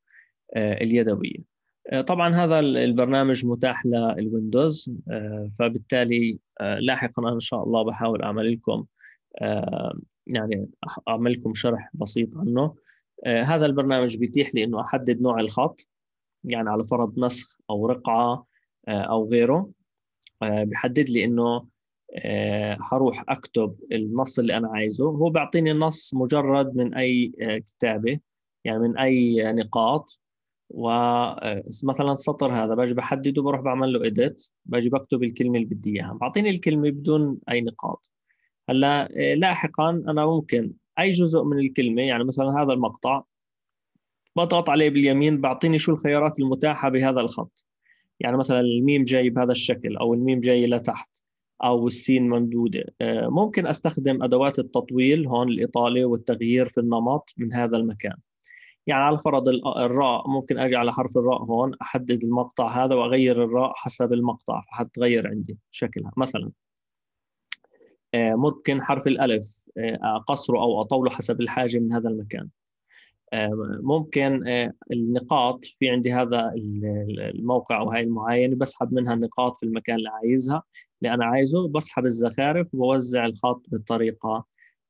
Speaker 1: آه، اليدويه طبعا هذا البرنامج متاح للويندوز فبالتالي لاحقا ان شاء الله بحاول اعمل لكم يعني اعمل لكم شرح بسيط عنه هذا البرنامج بيتيح لي انه احدد نوع الخط يعني على فرض نسخ او رقعه او غيره آه، بحدد لي انه حروح آه، اكتب النص اللي انا عايزه هو بيعطيني النص مجرد من اي آه، كتابه يعني من اي نقاط ومثلا السطر هذا باجي بحدده بروح بعمل له اديت باجي بكتب الكلمه اللي بدي اياها بعطيني الكلمه بدون اي نقاط هلا لاحقا انا ممكن اي جزء من الكلمه يعني مثلا هذا المقطع بضغط عليه باليمين بعطيني شو الخيارات المتاحه بهذا الخط يعني مثلا الميم جاي بهذا الشكل او الميم جاي لتحت او السين ممدوده آه، ممكن استخدم ادوات التطويل هون الاطاله والتغيير في النمط من هذا المكان يعني على فرض الراء ممكن اجي على حرف الراء هون احدد المقطع هذا واغير الراء حسب المقطع فحتغير عندي شكلها مثلا آه، ممكن حرف الالف آه، اقصره او اطوله حسب الحاجه من هذا المكان آه، ممكن آه، النقاط في عندي هذا الموقع او هاي المعاينه بسحب منها النقاط في المكان اللي عايزها اللي انا عايزه بسحب الزخارف وبوزع الخط بالطريقه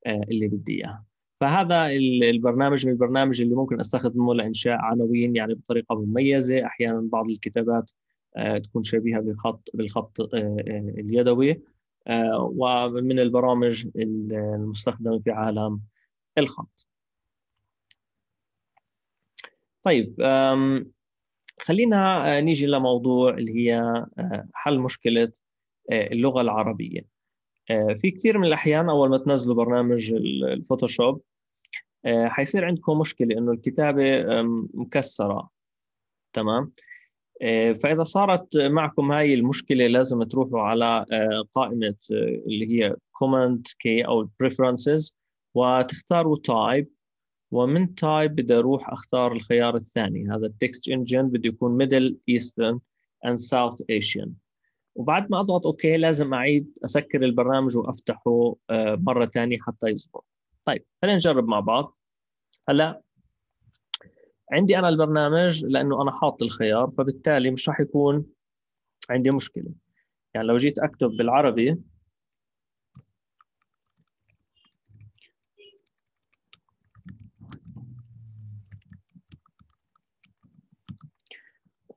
Speaker 1: آه، اللي بدي اياها فهذا البرنامج من البرنامج اللي ممكن استخدمه لانشاء عناوين يعني بطريقه مميزه احيانا بعض الكتابات تكون شبيهه بخط بالخط اليدوي ومن البرامج المستخدمه في عالم الخط طيب خلينا آه، نيجي لموضوع اللي هي آه، حل مشكله آه، اللغه العربيه في كثير من الاحيان اول ما تنزلوا برنامج الفوتوشوب حيصير عندكم مشكله انه الكتابه مكسره تمام فاذا صارت معكم هاي المشكله لازم تروحوا على قائمه اللي هي Command كي او بريفرنسز وتختاروا تايب ومن تايب بدي اروح اختار الخيار الثاني هذا التكست انجن بده يكون ميدل ايسترن اند ساوث ايشن وبعد ما اضغط اوكي لازم اعيد اسكر البرنامج وافتحه آه، مره ثانيه حتى يزبط طيب خلينا نجرب مع بعض هلا عندي انا البرنامج لانه انا حاط الخيار فبالتالي مش راح يكون عندي مشكله يعني لو جيت اكتب بالعربي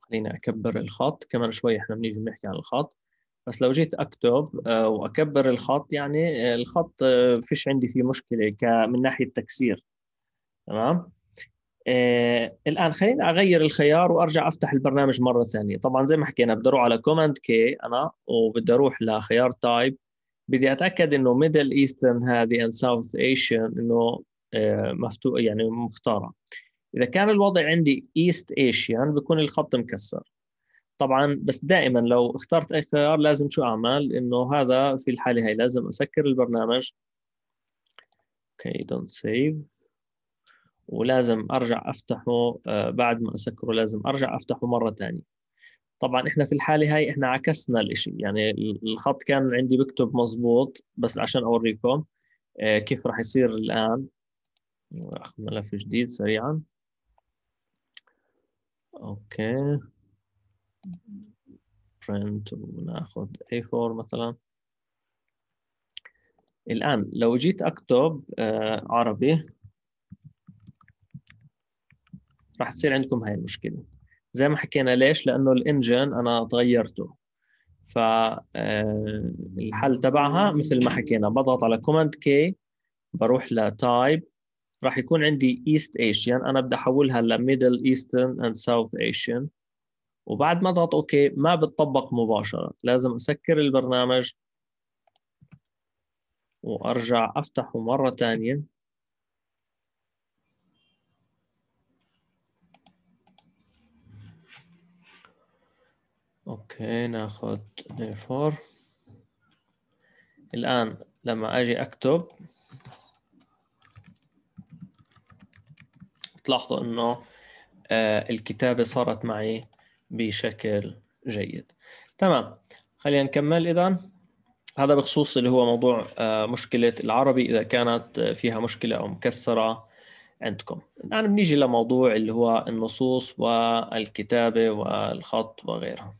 Speaker 1: خليني اكبر الخط كمان شوي احنا بنيجي بنحكي عن الخط بس لو جيت اكتب آه، واكبر الخط يعني آه، الخط آه، فيش عندي فيه مشكله من ناحيه تكسير تمام آه الان خليني اغير الخيار وارجع افتح البرنامج مره ثانيه طبعا زي ما حكينا بدي اروح على كوماند كي انا وبدي اروح لخيار تايب بدي اتاكد انه ميدل ايسترن هذه اند ساوث ايشن انه مفتوح يعني مختاره اذا كان الوضع عندي ايست ايشيان بكون الخط مكسر طبعا بس دائما لو اخترت اي خيار لازم شو اعمل انه هذا في الحاله هي لازم اسكر البرنامج اوكي دونت سيف ولازم ارجع افتحه آه، بعد ما اسكره لازم ارجع افتحه مره ثانيه طبعا احنا في الحاله هاي احنا عكسنا الشيء يعني الخط كان عندي بكتب مظبوط بس عشان اوريكم آه، كيف راح يصير الان اخذ ملف جديد سريعا اوكي print وناخذ A4 مثلا الآن لو جيت أكتب آه، عربي راح تصير عندكم هاي المشكلة زي ما حكينا ليش؟ لأنه الإنجن أنا تغيرته فالحل آه، تبعها مثل ما حكينا بضغط على كوماند كي بروح لتايب راح يكون عندي East Asian انا بدي احولها Middle Eastern and South Asian وبعد ما اضغط اوكي ما بتطبق مباشره لازم اسكر البرنامج وارجع افتحه مره ثانيه اوكي ناخذ 4 الان لما اجي اكتب تلاحظوا انه آه، الكتابه صارت معي بشكل جيد تمام خلينا نكمل اذا هذا بخصوص اللي هو موضوع آه، مشكله العربي اذا كانت آه، فيها مشكله او مكسره عندكم الان يعني بنيجي لموضوع اللي هو النصوص والكتابه والخط وغيرها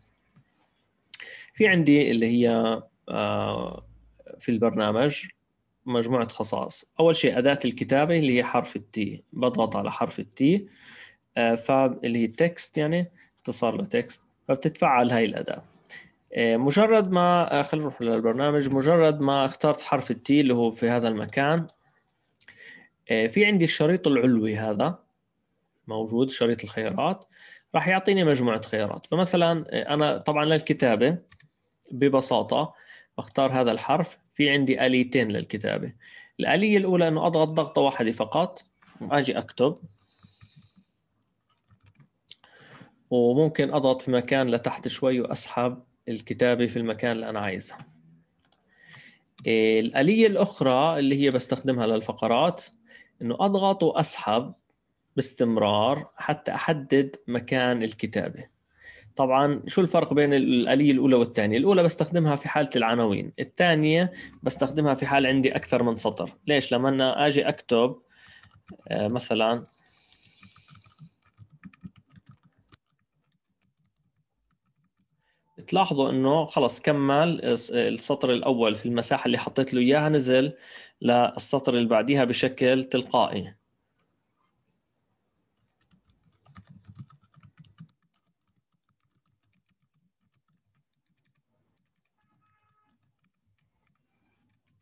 Speaker 1: في عندي اللي هي في البرنامج مجموعة خصائص أول شيء أداة الكتابة اللي هي حرف التي بضغط على حرف التي آه، فاب اللي هي تكست يعني اختصار لتكست فبتتفعل هاي الأداة آه، مجرد ما آه، خلينا نروح للبرنامج مجرد ما اخترت حرف التي اللي هو في هذا المكان في عندي الشريط العلوي هذا موجود شريط الخيارات راح يعطيني مجموعة خيارات فمثلا أنا طبعا للكتابة ببساطة بختار هذا الحرف في عندي آليتين للكتابة الآلية الأولى أنه أضغط ضغطة واحدة فقط وأجي أكتب وممكن أضغط في مكان لتحت شوي وأسحب الكتابة في المكان اللي أنا عايزها إيه، الآلية الأخرى اللي هي بستخدمها للفقرات أنه أضغط وأسحب باستمرار حتى أحدد مكان الكتابة طبعا شو الفرق بين الآلية الأولى والثانية؟ الأولى بستخدمها في حالة العناوين، الثانية بستخدمها في حال عندي أكثر من سطر، ليش؟ لما أنا أجي أكتب آه، مثلا تلاحظوا انه خلص كمل السطر الاول في المساحه اللي حطيت له اياها نزل للسطر اللي بعديها بشكل تلقائي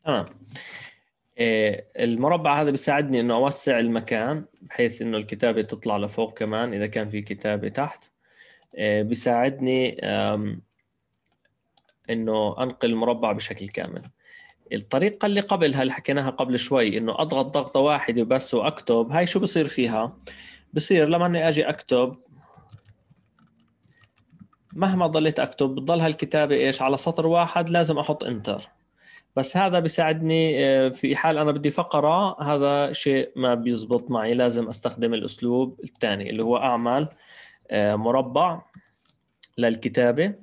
Speaker 1: تمام إيه، المربع هذا بيساعدني انه اوسع المكان بحيث انه الكتابه تطلع لفوق كمان اذا كان في كتابه تحت إيه، بيساعدني انه انقل المربع بشكل كامل الطريقه اللي قبلها اللي حكيناها قبل شوي انه اضغط ضغطه واحده بس واكتب هاي شو بصير فيها بصير لما اني اجي اكتب مهما ضليت اكتب بتضل هالكتابه ايش على سطر واحد لازم احط انتر بس هذا بيساعدني آه، في حال انا بدي فقره هذا شيء ما بيزبط معي لازم استخدم الاسلوب الثاني اللي هو اعمل آه، مربع للكتابه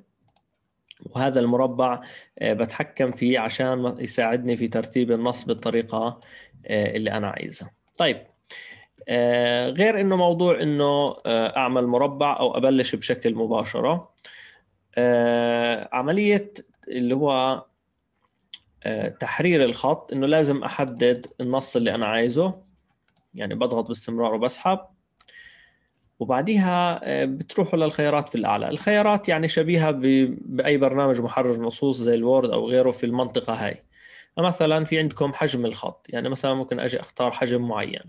Speaker 1: وهذا المربع آه، بتحكم فيه عشان يساعدني في ترتيب النص بالطريقه اللي انا عايزها طيب غير انه موضوع انه اعمل مربع او ابلش بشكل مباشره عمليه اللي هو آه، تحرير الخط انه لازم احدد النص اللي انا عايزه يعني بضغط باستمرار وبسحب وبعديها آه، بتروحوا للخيارات في الاعلى الخيارات يعني شبيهه باي برنامج محرر نصوص زي الوورد او غيره في المنطقه هاي مثلا في عندكم حجم الخط يعني مثلا ممكن اجي اختار حجم معين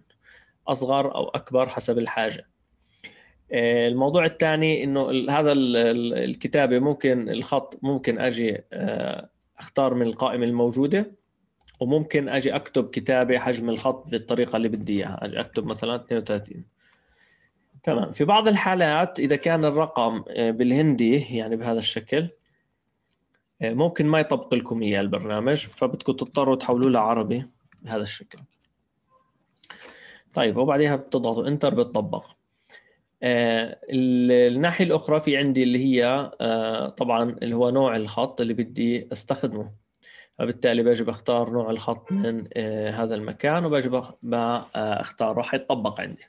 Speaker 1: اصغر او اكبر حسب الحاجه آه، الموضوع الثاني انه هذا الكتابه ممكن الخط ممكن اجي اختار من القائمه الموجوده وممكن اجي اكتب كتابه حجم الخط بالطريقه اللي بدي اياها اجي اكتب مثلا 32 تمام في بعض الحالات اذا كان الرقم آه، بالهندي يعني بهذا الشكل آه، ممكن ما يطبق لكم اياه البرنامج فبدكم تضطروا تحولوه لعربي بهذا الشكل طيب وبعدها بتضغطوا انتر بتطبق آه الناحية الأخرى في عندي اللي هي آه طبعا اللي هو نوع الخط اللي بدي أستخدمه فبالتالي باجي بختار نوع الخط من آه هذا المكان وباجي بختار راح يتطبق عندي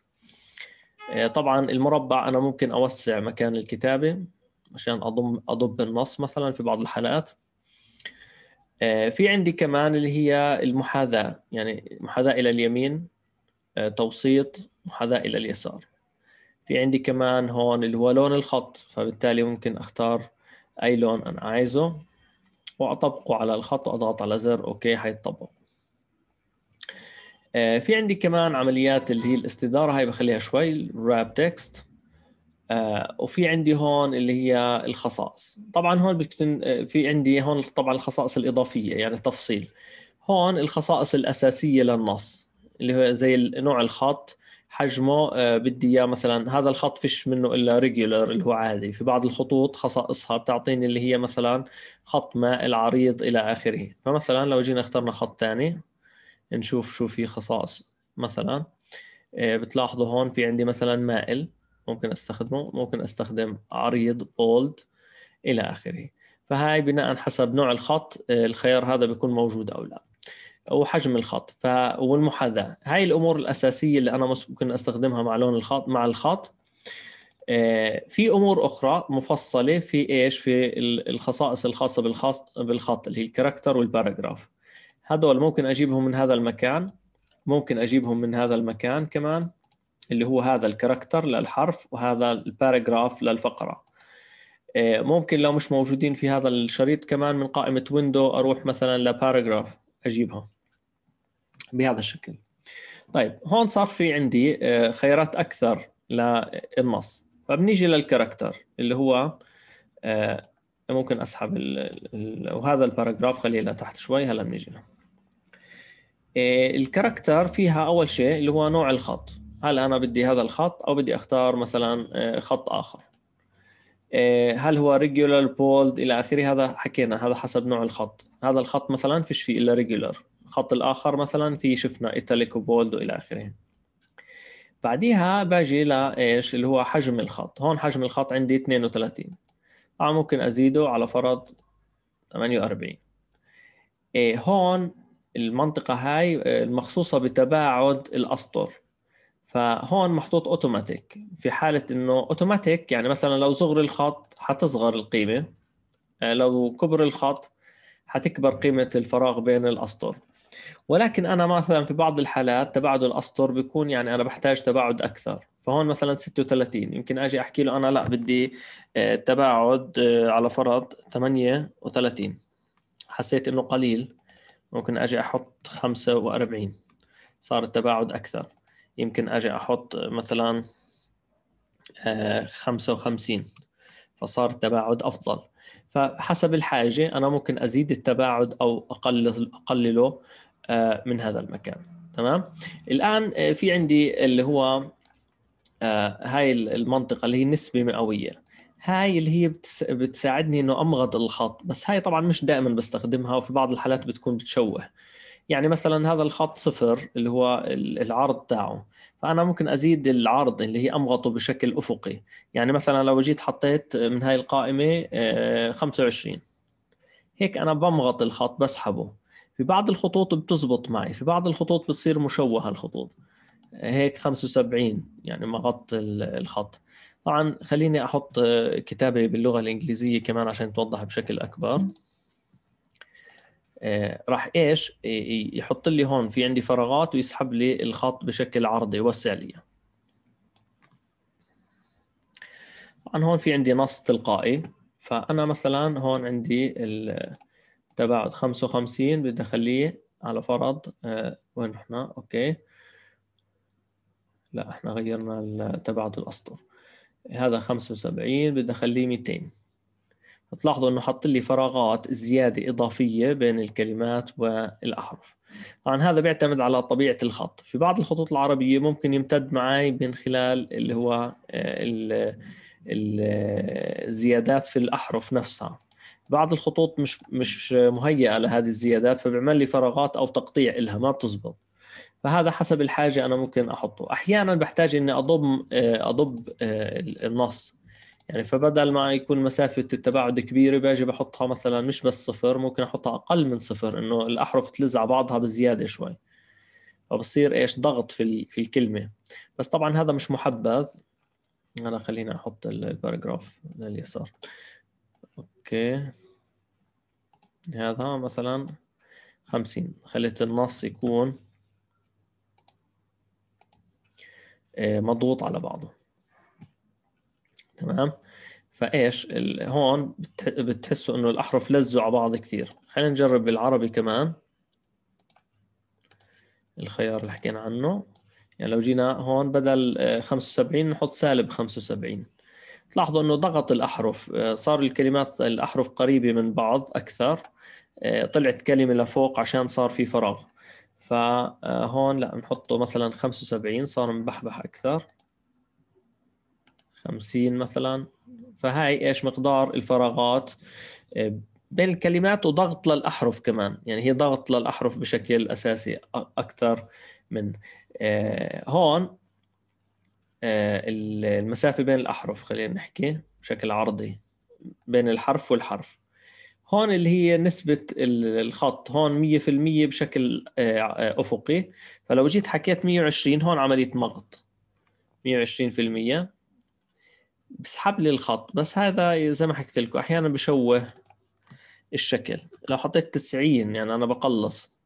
Speaker 1: آه، طبعا المربع أنا ممكن أوسع مكان الكتابة عشان أضم أضب النص مثلا في بعض الحالات آه، في عندي كمان اللي هي المحاذاة يعني محاذاة إلى اليمين آه، توسيط محاذاة إلى اليسار في عندي كمان هون اللي هو لون الخط فبالتالي ممكن اختار اي لون انا عايزه واطبقه على الخط واضغط على زر اوكي حيطبق آه، في عندي كمان عمليات اللي هي الاستدارة هاي بخليها شوي الراب آه، تكست وفي عندي هون اللي هي الخصائص طبعا هون بتكون آه، في عندي هون طبعا الخصائص الإضافية يعني التفصيل هون الخصائص الأساسية للنص اللي هو زي نوع الخط حجمه آه، بدي اياه مثلا هذا الخط فيش منه الا ريجولر اللي هو عادي في بعض الخطوط خصائصها بتعطيني اللي هي مثلا خط مائل عريض الى اخره فمثلا لو جينا اخترنا خط ثاني نشوف شو في خصائص مثلا آه، بتلاحظوا هون في عندي مثلا مائل ممكن استخدمه ممكن استخدم عريض بولد الى اخره فهاي بناء حسب نوع الخط آه، الخيار هذا بيكون موجود او لا وحجم الخط ف والمحاذاه هاي الامور الاساسيه اللي انا ممكن استخدمها مع لون الخط مع الخط آه، في امور اخرى مفصله في ايش في الخصائص الخاصه بالخاص بالخط اللي هي الكاركتر والباراجراف هذول ممكن اجيبهم من هذا المكان ممكن اجيبهم من هذا المكان كمان اللي هو هذا الكاركتر للحرف وهذا الباراجراف للفقره آه، ممكن لو مش موجودين في هذا الشريط كمان من قائمه ويندو اروح مثلا لباراجراف اجيبهم بهذا الشكل طيب هون صار في عندي آه، خيارات اكثر للنص فبنيجي للكاركتر اللي هو آه، ممكن اسحب الـ وهذا الباراجراف خليه لتحت شوي هلا بنيجي له آه، الكاركتر فيها اول شيء اللي هو نوع الخط هل انا بدي هذا الخط او بدي اختار مثلا خط اخر هل هو ريجولار بولد الى اخره هذا حكينا هذا حسب نوع الخط هذا الخط مثلا فيش فيه الا ريجولار الخط الاخر مثلا في شفنا ايتاليك وبولد والى اخره بعديها باجي لايش اللي هو حجم الخط هون حجم الخط عندي 32 طبعا ممكن ازيده على فرض 48 إيه هون المنطقه هاي إيه، المخصوصه بتباعد الاسطر فهون محطوط اوتوماتيك في حاله انه اوتوماتيك يعني مثلا لو صغر الخط حتصغر القيمه إيه، لو كبر الخط حتكبر قيمه الفراغ بين الاسطر ولكن انا مثلا في بعض الحالات تباعد الاسطر بيكون يعني انا بحتاج تباعد اكثر فهون مثلا 36 يمكن اجي احكي له انا لا بدي آه، تباعد آه، على فرض 38 حسيت انه قليل ممكن اجي احط 45 صار التباعد اكثر يمكن اجي احط مثلا 55 آه، فصار التباعد افضل فحسب الحاجه انا ممكن ازيد التباعد او اقلل اقلله آه، من هذا المكان تمام الان آه، في عندي اللي هو آه، هاي المنطقه اللي هي نسبه مئويه هاي اللي هي بتساعدني انه امغط الخط بس هاي طبعا مش دائما بستخدمها وفي بعض الحالات بتكون بتشوه يعني مثلا هذا الخط صفر اللي هو العرض تاعه فانا ممكن ازيد العرض اللي هي امغطه بشكل افقي يعني مثلا لو جيت حطيت من هاي القائمه 25 هيك انا بمغط الخط بسحبه في بعض الخطوط بتزبط معي في بعض الخطوط بتصير مشوهة الخطوط هيك 75 يعني غط الخط طبعا خليني احط كتابة باللغة الانجليزية كمان عشان توضح بشكل اكبر آه، راح ايش يحط لي هون في عندي فراغات ويسحب لي الخط بشكل عرضي يوسع لي طبعا هون في عندي نص تلقائي فانا مثلا هون عندي تباعد 55 بدي اخليه على فرض آه وين رحنا اوكي لا احنا غيرنا تباعد الاسطر هذا 75 بدي اخليه 200 بتلاحظوا انه حط لي فراغات زياده اضافيه بين الكلمات والاحرف طبعا هذا بيعتمد على طبيعه الخط في بعض الخطوط العربيه ممكن يمتد معي من خلال اللي هو آه، الزيادات آه، في الاحرف نفسها بعض الخطوط مش مش مهيئه لهذه الزيادات فبيعمل لي فراغات او تقطيع إلها ما بتزبط فهذا حسب الحاجه انا ممكن احطه احيانا بحتاج اني اضم اضب آه، آه، النص يعني فبدل ما يكون مسافة التباعد كبيرة باجي بحطها مثلا مش بس صفر ممكن احطها اقل من صفر انه الاحرف تلز على بعضها بزيادة شوي فبصير ايش ضغط في في الكلمة بس طبعا هذا مش محبذ انا خليني احط الباراجراف لليسار اوكي هذا مثلا خمسين خليت النص يكون آه، مضغوط على بعضه تمام فايش هون بتحسوا انه الاحرف لزوا على بعض كثير خلينا نجرب بالعربي كمان الخيار اللي حكينا عنه يعني لو جينا هون بدل 75 آه، نحط سالب 75 تلاحظوا انه ضغط الاحرف آه، صار الكلمات الاحرف قريبه من بعض اكثر آه، طلعت كلمه لفوق عشان صار في فراغ فهون آه، لا نحطه مثلا 75 صار مبحبح اكثر 50 مثلا فهاي ايش مقدار الفراغات بين الكلمات وضغط للاحرف كمان يعني هي ضغط للاحرف بشكل اساسي اكثر من هون آه، المسافة بين الأحرف خلينا نحكي بشكل عرضي بين الحرف والحرف هون اللي هي نسبة الخط هون 100% بشكل آه، آه، أفقي فلو جيت حكيت 120 هون عملية مغط 120% بسحب لي الخط بس هذا زي ما حكيت لكم أحيانا بشوه الشكل لو حطيت 90 يعني أنا بقلص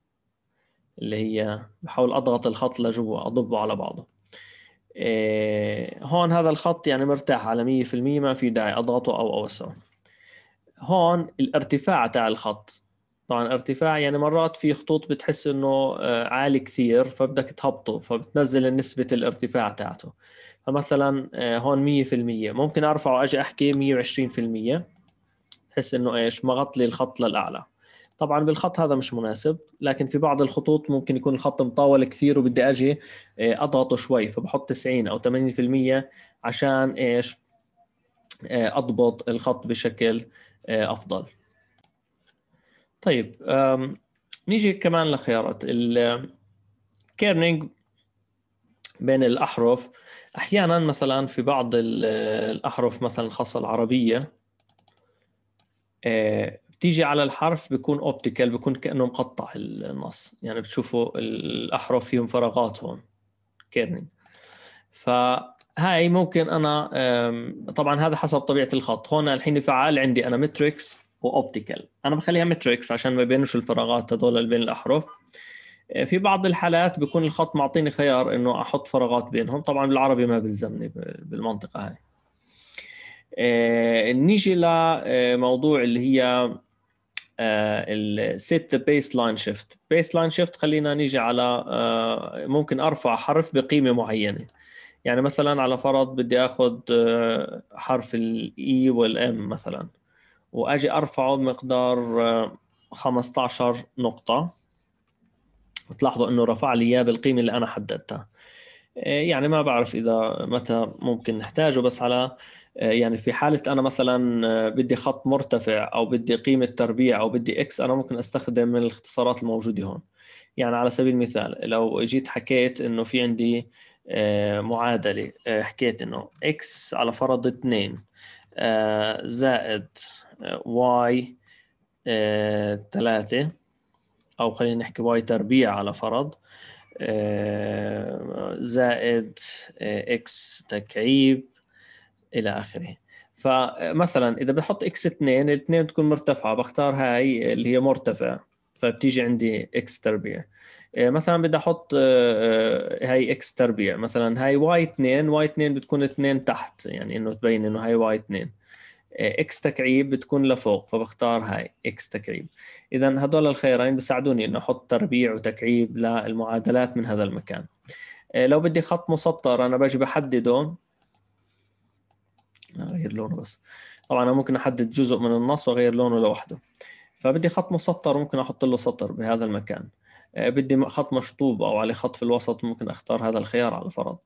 Speaker 1: اللي هي بحاول أضغط الخط لجوا أضبه على بعضه إيه، هون هذا الخط يعني مرتاح على 100% ما في داعي اضغطه او اوسعه هون الارتفاع تاع الخط طبعا ارتفاع يعني مرات في خطوط بتحس انه آه، عالي كثير فبدك تهبطه فبتنزل نسبه الارتفاع تاعته فمثلا آه، هون 100% ممكن ارفعه اجي احكي 120% بحس انه ايش مغط لي الخط للاعلى طبعا بالخط هذا مش مناسب لكن في بعض الخطوط ممكن يكون الخط مطاول كثير وبدي اجي آه، اضغطه شوي فبحط 90 او 80% عشان ايش آه، اضبط الخط بشكل آه، افضل طيب نيجي كمان لخيارات الكيرنينج بين الاحرف احيانا مثلا في بعض الاحرف مثلا خاصه العربيه تيجي على الحرف بيكون اوبتيكال بيكون كانه مقطع النص يعني بتشوفوا الاحرف فيهم فراغات هون كيرنينج فهاي ممكن انا طبعا هذا حسب طبيعه الخط هون الحين فعال عندي انا متريكس واوبتيكال انا بخليها متريكس عشان ما بينش الفراغات هذول بين الاحرف آه، في بعض الحالات بيكون الخط معطيني خيار انه احط فراغات بينهم طبعا بالعربي ما بيلزمني بالمنطقه هاي آه، نيجي لموضوع آه، اللي هي الست بيس لاين شيفت بيس لاين شيفت خلينا نيجي على آه، ممكن ارفع حرف بقيمه معينه يعني مثلا على فرض بدي اخذ آه، حرف الاي e والام مثلا واجي ارفعه بمقدار 15 آه، نقطه وتلاحظوا انه رفع لي اياه بالقيمه اللي انا حددتها يعني ما بعرف اذا متى ممكن نحتاجه بس على آه، يعني في حالة أنا مثلا آه، بدي خط مرتفع أو بدي قيمة تربيع أو بدي إكس أنا ممكن أستخدم من الاختصارات الموجودة هون يعني على سبيل المثال لو جيت حكيت إنه في عندي آه، معادلة حكيت إنه إكس على فرض 2 زائد واي 3 أو خلينا نحكي واي تربيع على فرض زائد إكس تكعيب الى اخره فمثلا اذا بحط اكس 2 الاثنين بتكون مرتفعه بختار هاي اللي هي مرتفعه فبتيجي عندي اكس تربيع إيه، مثلا بدي احط آه، آه، هاي اكس تربيع مثلا هاي واي 2 واي 2 بتكون 2 تحت يعني انه تبين انه هاي واي 2 إيه، اكس تكعيب بتكون لفوق فبختار هاي اكس تكعيب اذا هدول الخيارين بيساعدوني انه احط تربيع وتكعيب للمعادلات من هذا المكان إيه، لو بدي خط مسطر انا باجي بحدده اغير لونه بس طبعا انا ممكن احدد جزء من النص واغير لونه لوحده فبدي خط مسطر ممكن احط له سطر بهذا المكان آه، بدي خط مشطوب او عليه خط في الوسط ممكن اختار هذا الخيار على فرض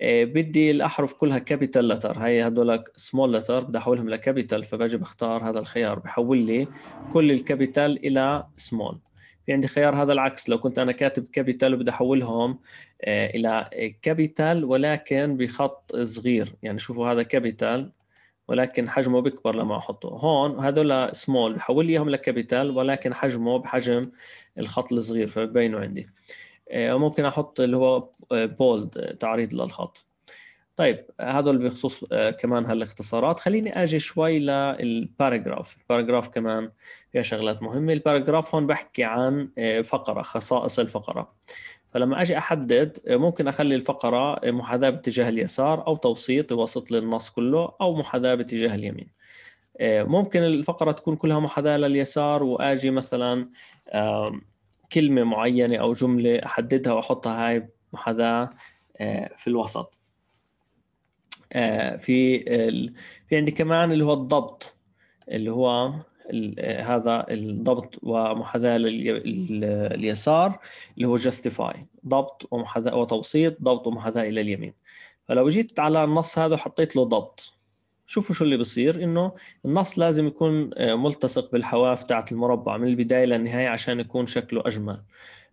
Speaker 1: آه، بدي الاحرف كلها كابيتال لتر هي هذول سمول لتر بدي احولهم لكابيتال فباجي بختار هذا الخيار بحول لي كل الكابيتال الى سمول في عندي خيار هذا العكس لو كنت انا كاتب كابيتال وبدي احولهم آه، الى كابيتال ولكن بخط صغير يعني شوفوا هذا كابيتال ولكن حجمه بيكبر لما احطه هون هذول سمول بحول لي اياهم لكابيتال ولكن حجمه بحجم الخط الصغير فببينوا عندي وممكن آه، احط اللي هو بولد آه، تعريض للخط طيب هذول بخصوص آه، كمان هالاختصارات خليني اجي شوي للباراجراف الباراجراف كمان فيها شغلات مهمه الباراجراف هون بحكي عن آه، فقره خصائص الفقره فلما اجي احدد آه، ممكن اخلي الفقره محاذاه باتجاه اليسار او توسيط يوسط لي النص كله او محاذاه باتجاه اليمين ممكن الفقره تكون كلها محاذاه لليسار واجي مثلا كلمه معينه او جمله احددها واحطها هاي محاذاه في الوسط آه، في ال... في عندي كمان اللي هو الضبط اللي هو آه، هذا الضبط ومحاذاة اليسار اللي هو جاستيفاي ضبط ومحاذاة وتوسيط ضبط ومحاذاة إلى اليمين فلو جيت على النص هذا وحطيت له ضبط شوفوا شو اللي بصير انه النص لازم يكون آه، ملتصق بالحواف تاعت المربع من البدايه للنهايه عشان يكون شكله اجمل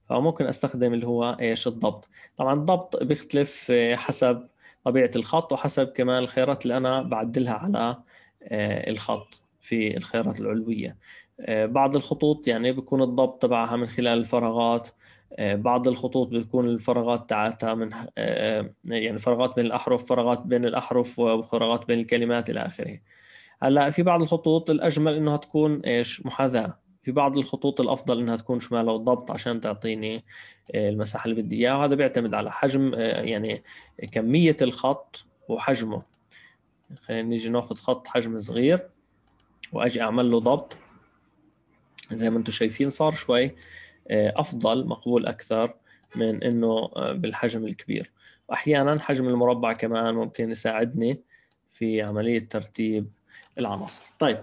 Speaker 1: فممكن استخدم اللي هو ايش الضبط طبعا الضبط بيختلف حسب طبيعه الخط وحسب كمان الخيارات اللي انا بعدلها على آه، الخط في الخيارات العلويه آه، بعض الخطوط يعني بيكون الضبط تبعها من خلال الفراغات آه، بعض الخطوط بتكون الفراغات تاعتها من يعني فراغات بين الاحرف فراغات بين الاحرف وفراغات بين الكلمات الى اخره هلا في بعض الخطوط الاجمل انها تكون ايش محاذاه في بعض الخطوط الافضل انها تكون شمال او ضبط عشان تعطيني آه، المساحه اللي بدي اياها وهذا بيعتمد على حجم آه، يعني كميه الخط وحجمه خلينا نيجي ناخذ خط حجم صغير واجي اعمل له ضبط زي ما انتم شايفين صار شوي آه، افضل مقبول اكثر من انه بالحجم الكبير واحيانا حجم المربع كمان ممكن يساعدني في عمليه ترتيب العناصر طيب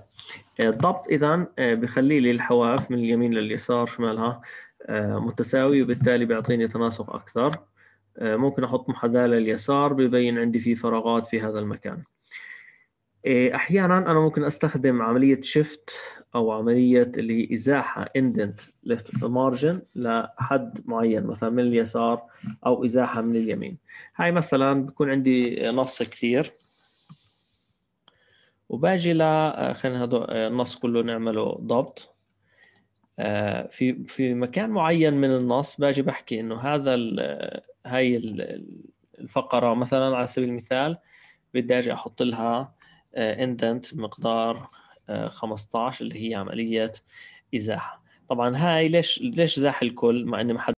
Speaker 1: الضبط آه، اذا آه، بخلي لي الحواف من اليمين لليسار شمالها آه، متساوي وبالتالي بيعطيني تناسق اكثر ممكن احط محاذاه لليسار ببين عندي في فراغات في هذا المكان احيانا انا ممكن استخدم عمليه شيفت او عمليه اللي هي ازاحه اندنت ليفت مارجن لحد معين مثلا من اليسار او ازاحه من اليمين هاي مثلا بكون عندي نص كثير وباجي ل آه، خلينا هدول آه، النص كله نعمله ضبط آه، في في مكان معين من النص باجي بحكي انه هذا ال هاي الفقره مثلا على سبيل المثال بدي اجي احط لها اندنت مقدار 15 اللي هي عمليه ازاحه طبعا هاي ليش ليش زاح الكل مع اني ما حد